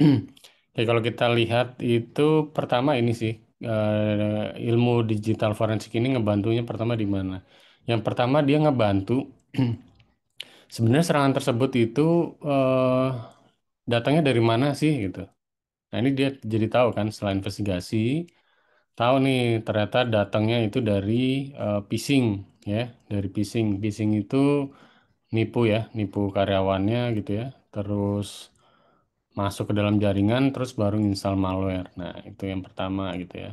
Oke, kalau kita lihat itu pertama ini sih uh, ilmu digital forensik ini ngebantunya pertama di mana? Yang pertama dia ngebantu sebenarnya serangan tersebut itu uh, datangnya dari mana sih gitu. Nah, ini dia jadi tahu kan setelah investigasi Tahu nih, ternyata datangnya itu dari uh, eh, phishing ya, dari phishing. Phishing itu nipu ya, nipu karyawannya gitu ya. Terus masuk ke dalam jaringan, terus baru install malware. Nah, itu yang pertama gitu ya.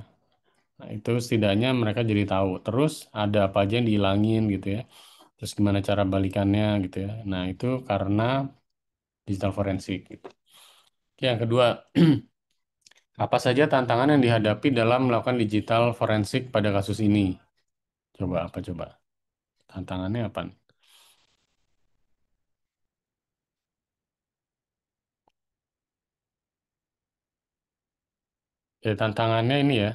Nah, itu setidaknya mereka jadi tahu. Terus ada apa aja yang dihilangin gitu ya. Terus gimana cara balikannya gitu ya. Nah, itu karena digital forensik gitu. Yang kedua, Apa saja tantangan yang dihadapi dalam melakukan digital forensik pada kasus ini? Coba apa coba? Tantangannya apa Ya, tantangannya ini ya.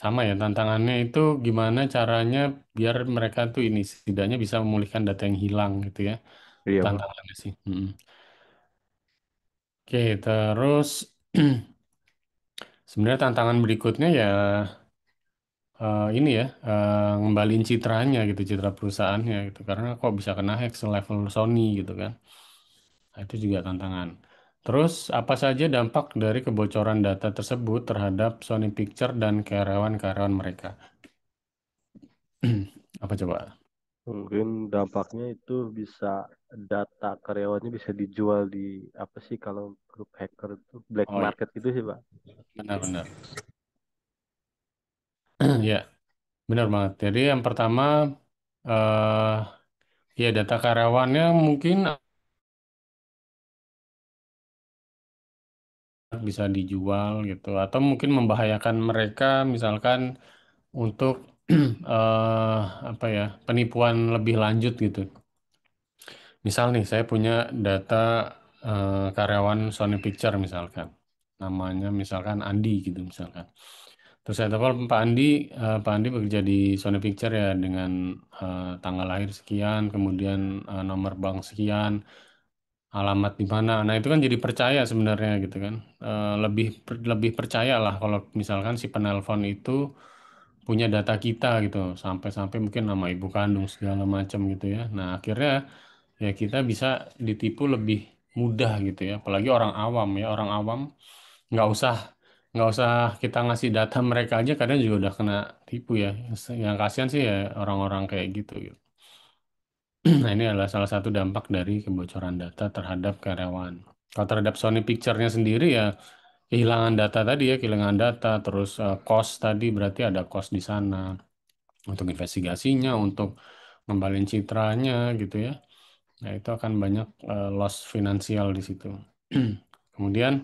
Sama ya, tantangannya itu gimana caranya biar mereka tuh ini setidaknya bisa memulihkan data yang hilang gitu ya. Iya, Tantangannya sih. Hmm. Oke, terus Sebenarnya tantangan berikutnya ya eh, ini ya eh, ngembaliin citranya gitu, citra perusahaannya gitu. Karena kok bisa kena hack selevel Sony gitu kan. Nah, itu juga tantangan. Terus apa saja dampak dari kebocoran data tersebut terhadap Sony Picture dan karyawan-karyawan mereka? Apa coba? Mungkin dampaknya itu bisa data karyawannya bisa dijual di apa sih kalau grup hacker itu black oh, iya. market gitu sih pak? Benar-benar. ya, benar banget. Jadi yang pertama eh ya data karyawannya mungkin bisa dijual gitu atau mungkin membahayakan mereka misalkan untuk uh, apa ya penipuan lebih lanjut gitu. Misal nih saya punya data uh, karyawan Sony Picture misalkan, namanya misalkan Andi gitu misalkan. Terus saya tahu Pak Andi, uh, Pak Andi bekerja di Sony Picture ya dengan uh, tanggal lahir sekian, kemudian uh, nomor bank sekian, alamat di mana. Nah itu kan jadi percaya sebenarnya gitu kan, uh, lebih lebih percaya lah kalau misalkan si penelpon itu punya data kita gitu sampai-sampai mungkin nama ibu kandung segala macam gitu ya nah akhirnya ya kita bisa ditipu lebih mudah gitu ya apalagi orang awam ya orang awam nggak usah nggak usah kita ngasih data mereka aja kadang juga udah kena tipu ya yang kasihan sih ya orang-orang kayak gitu gitu nah ini adalah salah satu dampak dari kebocoran data terhadap karyawan kalau terhadap Sony Picture-nya sendiri ya Kehilangan data tadi ya, kehilangan data, terus uh, cost tadi berarti ada cost di sana untuk investigasinya, untuk ngembalin citranya gitu ya. Nah, itu akan banyak uh, loss finansial di situ. Kemudian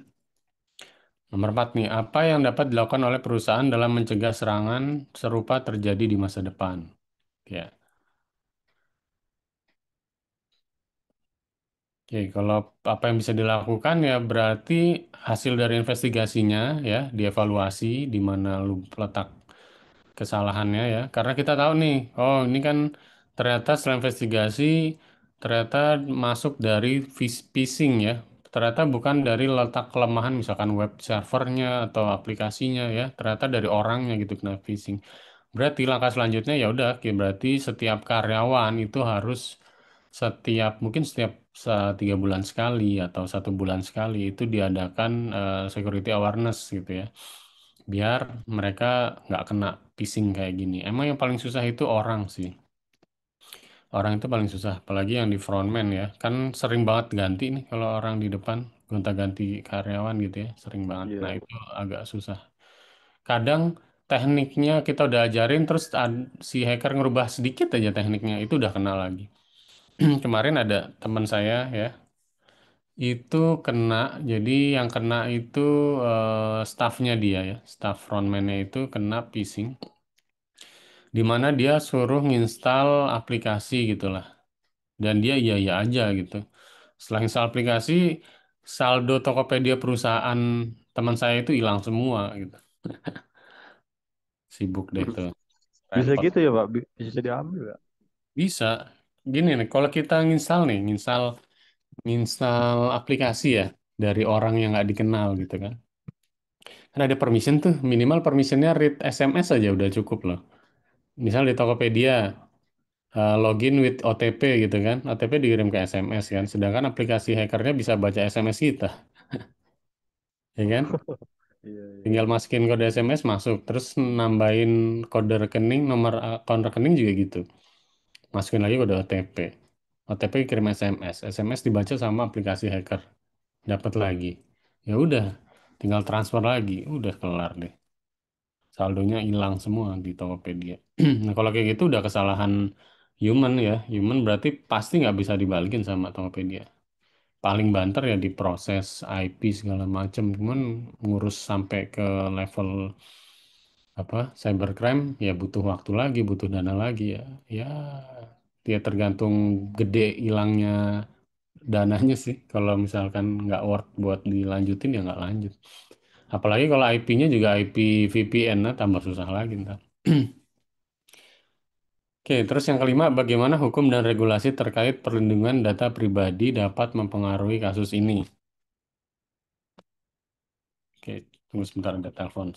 nomor empat nih, apa yang dapat dilakukan oleh perusahaan dalam mencegah serangan serupa terjadi di masa depan? Ya. Oke, kalau apa yang bisa dilakukan ya berarti hasil dari investigasinya ya dievaluasi di mana lu letak kesalahannya ya. Karena kita tahu nih, oh ini kan ternyata setelah investigasi ternyata masuk dari phishing ya. Ternyata bukan dari letak kelemahan misalkan web servernya atau aplikasinya ya. Ternyata dari orangnya gitu kena phishing. Berarti langkah selanjutnya ya udah, berarti setiap karyawan itu harus setiap mungkin setiap tiga bulan sekali atau satu bulan sekali itu diadakan uh, security awareness gitu ya biar mereka nggak kena phishing kayak gini emang yang paling susah itu orang sih orang itu paling susah apalagi yang di frontman ya kan sering banget ganti nih kalau orang di depan gonta-ganti karyawan gitu ya sering banget iya. nah itu agak susah kadang tekniknya kita udah ajarin terus si hacker ngerubah sedikit aja tekniknya itu udah kena lagi kemarin ada teman saya ya, itu kena. Jadi yang kena itu uh, staffnya dia ya, staff frontman-nya itu kena phishing. Dimana dia suruh nginstal aplikasi gitulah. Dan dia iya iya aja gitu. Setelah install aplikasi, saldo Tokopedia perusahaan teman saya itu hilang semua gitu. Sibuk deh itu. Bisa gitu ya, Pak? Bisa diambil ya? Bisa, Gini nih, kalau kita nginstal nih, nginstal nginstal aplikasi ya dari orang yang nggak dikenal gitu kan. Kan ada permission tuh, minimal permissionnya read SMS aja udah cukup loh. Misal di Tokopedia eh, login with OTP gitu kan, OTP dikirim ke SMS kan. Sedangkan aplikasi hackernya bisa baca SMS kita, ya kan? Iya, iya. Tinggal masukin kode SMS masuk, terus nambahin kode rekening, nomor eh, akun rekening juga gitu masukin lagi kode OTP. OTP kirim SMS, SMS dibaca sama aplikasi hacker, dapat lagi. Ya udah, tinggal transfer lagi, udah kelar deh. Saldonya hilang semua di Tokopedia. nah kalau kayak gitu udah kesalahan human ya, human berarti pasti nggak bisa dibalikin sama Tokopedia. Paling banter ya diproses IP segala macam, cuman ngurus sampai ke level apa cybercrime ya butuh waktu lagi, butuh dana lagi ya. Ya dia ya tergantung gede hilangnya dananya sih. Kalau misalkan nggak worth buat dilanjutin ya nggak lanjut. Apalagi kalau IP-nya juga IP VPN, nah tambah susah lagi ntar. Oke, terus yang kelima, bagaimana hukum dan regulasi terkait perlindungan data pribadi dapat mempengaruhi kasus ini? Oke, tunggu sebentar ada telepon.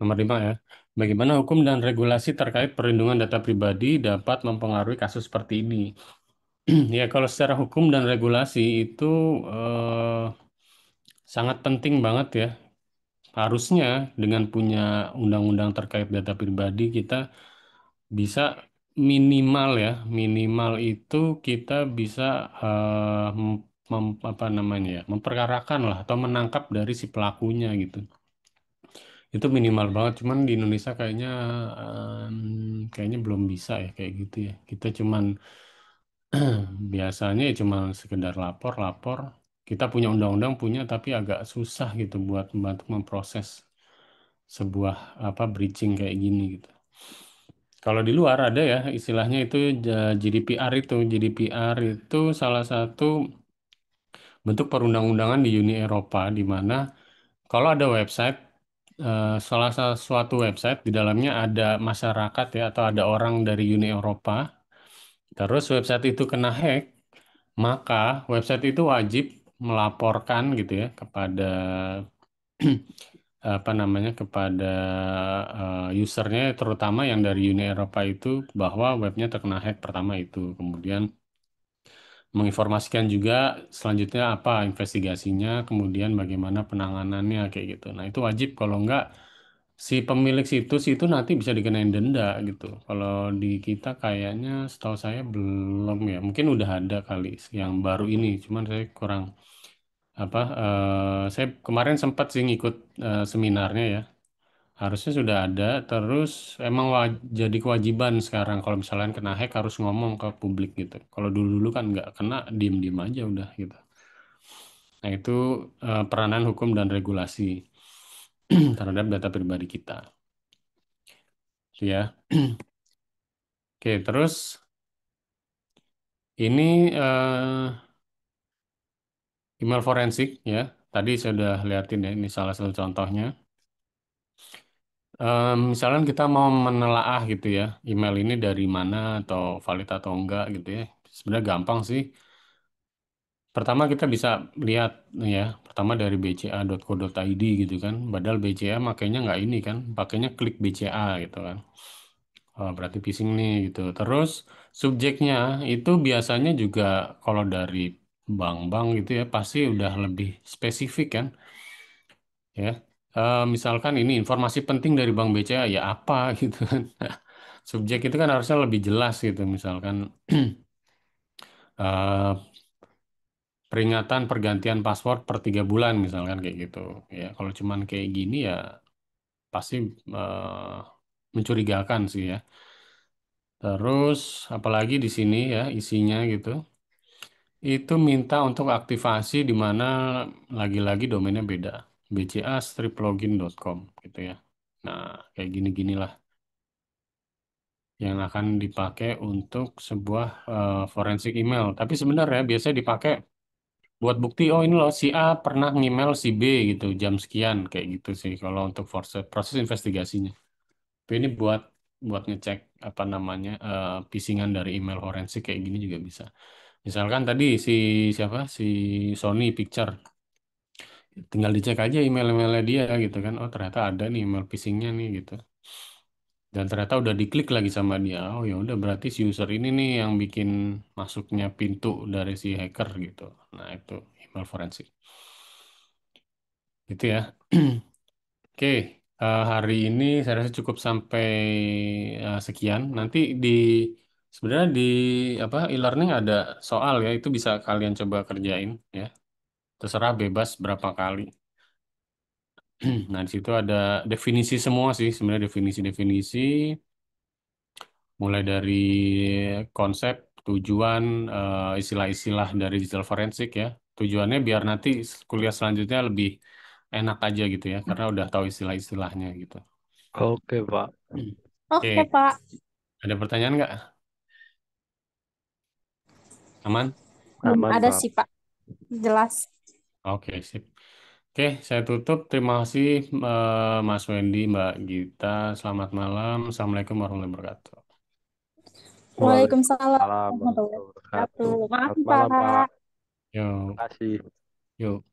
Nomor lima ya. Bagaimana hukum dan regulasi terkait perlindungan data pribadi dapat mempengaruhi kasus seperti ini? Ya, kalau secara hukum dan regulasi itu eh, sangat penting banget ya. Harusnya dengan punya undang-undang terkait data pribadi kita bisa minimal ya, minimal itu kita bisa eh, mem, apa namanya ya, memperkarakan lah atau menangkap dari si pelakunya gitu. Itu minimal banget, cuman di Indonesia kayaknya um, kayaknya belum bisa ya kayak gitu ya. Kita cuman biasanya ya cuman sekedar lapor, lapor. Kita punya undang-undang punya tapi agak susah gitu buat membantu memproses sebuah apa breaching kayak gini gitu. Kalau di luar ada ya istilahnya itu GDPR itu. GDPR itu salah satu bentuk perundang-undangan di Uni Eropa di mana kalau ada website Eh, salah satu website di dalamnya ada masyarakat ya atau ada orang dari Uni Eropa. Terus website itu kena hack, maka website itu wajib melaporkan gitu ya kepada apa namanya kepada uh, usernya terutama yang dari Uni Eropa itu bahwa webnya terkena hack pertama itu. Kemudian menginformasikan juga selanjutnya apa investigasinya, kemudian bagaimana penanganannya kayak gitu. Nah, itu wajib kalau enggak si pemilik situs itu nanti bisa dikenain denda gitu. Kalau di kita kayaknya setahu saya belum ya. Mungkin udah ada kali yang baru ini, cuman saya kurang apa eh, saya kemarin sempat sih ngikut eh, seminarnya ya Harusnya sudah ada, terus emang waj- jadi kewajiban sekarang kalau misalnya kena hack harus ngomong ke publik gitu. Kalau dulu-dulu kan nggak kena, diem-diem aja udah gitu. Nah itu uh, peranan hukum dan regulasi terhadap data pribadi kita. so, ya. Oke, terus ini uh, email forensik ya. Tadi saya sudah liatin ya, ini salah satu contohnya. Um, misalnya kita mau menelaah gitu ya, email ini dari mana atau valid atau enggak gitu ya. Sebenarnya gampang sih. Pertama kita bisa lihat ya, pertama dari bca.co.id gitu kan. Padahal BCA makanya nggak ini kan, pakainya klik BCA gitu kan. Oh, berarti phishing nih gitu. Terus subjeknya itu biasanya juga kalau dari bank-bank gitu ya pasti udah lebih spesifik kan ya uh, misalkan ini informasi penting dari Bank BCA ya apa gitu kan. Subjek itu kan harusnya lebih jelas gitu misalkan uh, peringatan pergantian password per tiga bulan misalkan kayak gitu ya kalau cuman kayak gini ya pasti uh, mencurigakan sih ya terus apalagi di sini ya isinya gitu itu minta untuk aktivasi di mana lagi-lagi domainnya beda bca-login.com gitu ya. Nah, kayak gini-ginilah yang akan dipakai untuk sebuah uh, forensik email. Tapi sebenarnya biasanya dipakai buat bukti, oh ini loh si A pernah ngemail si B gitu jam sekian kayak gitu sih kalau untuk proses, proses investigasinya. Tapi ini buat buat ngecek apa namanya uh, pisingan dari email forensik kayak gini juga bisa. Misalkan tadi si siapa si Sony Picture tinggal dicek aja email-emailnya dia gitu kan oh ternyata ada nih email phishingnya nih gitu dan ternyata udah diklik lagi sama dia oh ya udah berarti si user ini nih yang bikin masuknya pintu dari si hacker gitu nah itu email forensik gitu ya oke uh, hari ini saya rasa cukup sampai uh, sekian nanti di sebenarnya di apa e-learning ada soal ya itu bisa kalian coba kerjain ya terserah bebas berapa kali. nah, di situ ada definisi semua sih, sebenarnya definisi-definisi mulai dari konsep, tujuan, eh, istilah-istilah dari digital forensik ya. Tujuannya biar nanti kuliah selanjutnya lebih enak aja gitu ya, karena udah tahu istilah-istilahnya gitu. Oke, Pak. Oke, okay. Pak. Ada pertanyaan nggak? Aman? Aman, ada Pak. sih, Pak. Jelas. Oke, sip. Oke, saya tutup. Terima kasih uh, Mas Wendy, Mbak Gita. Selamat malam. Assalamualaikum warahmatullahi wabarakatuh. Waalaikumsalam warahmatullahi wabarakatuh. Makasih, Selamat malam, Pak. Yo. Terima kasih. yuk.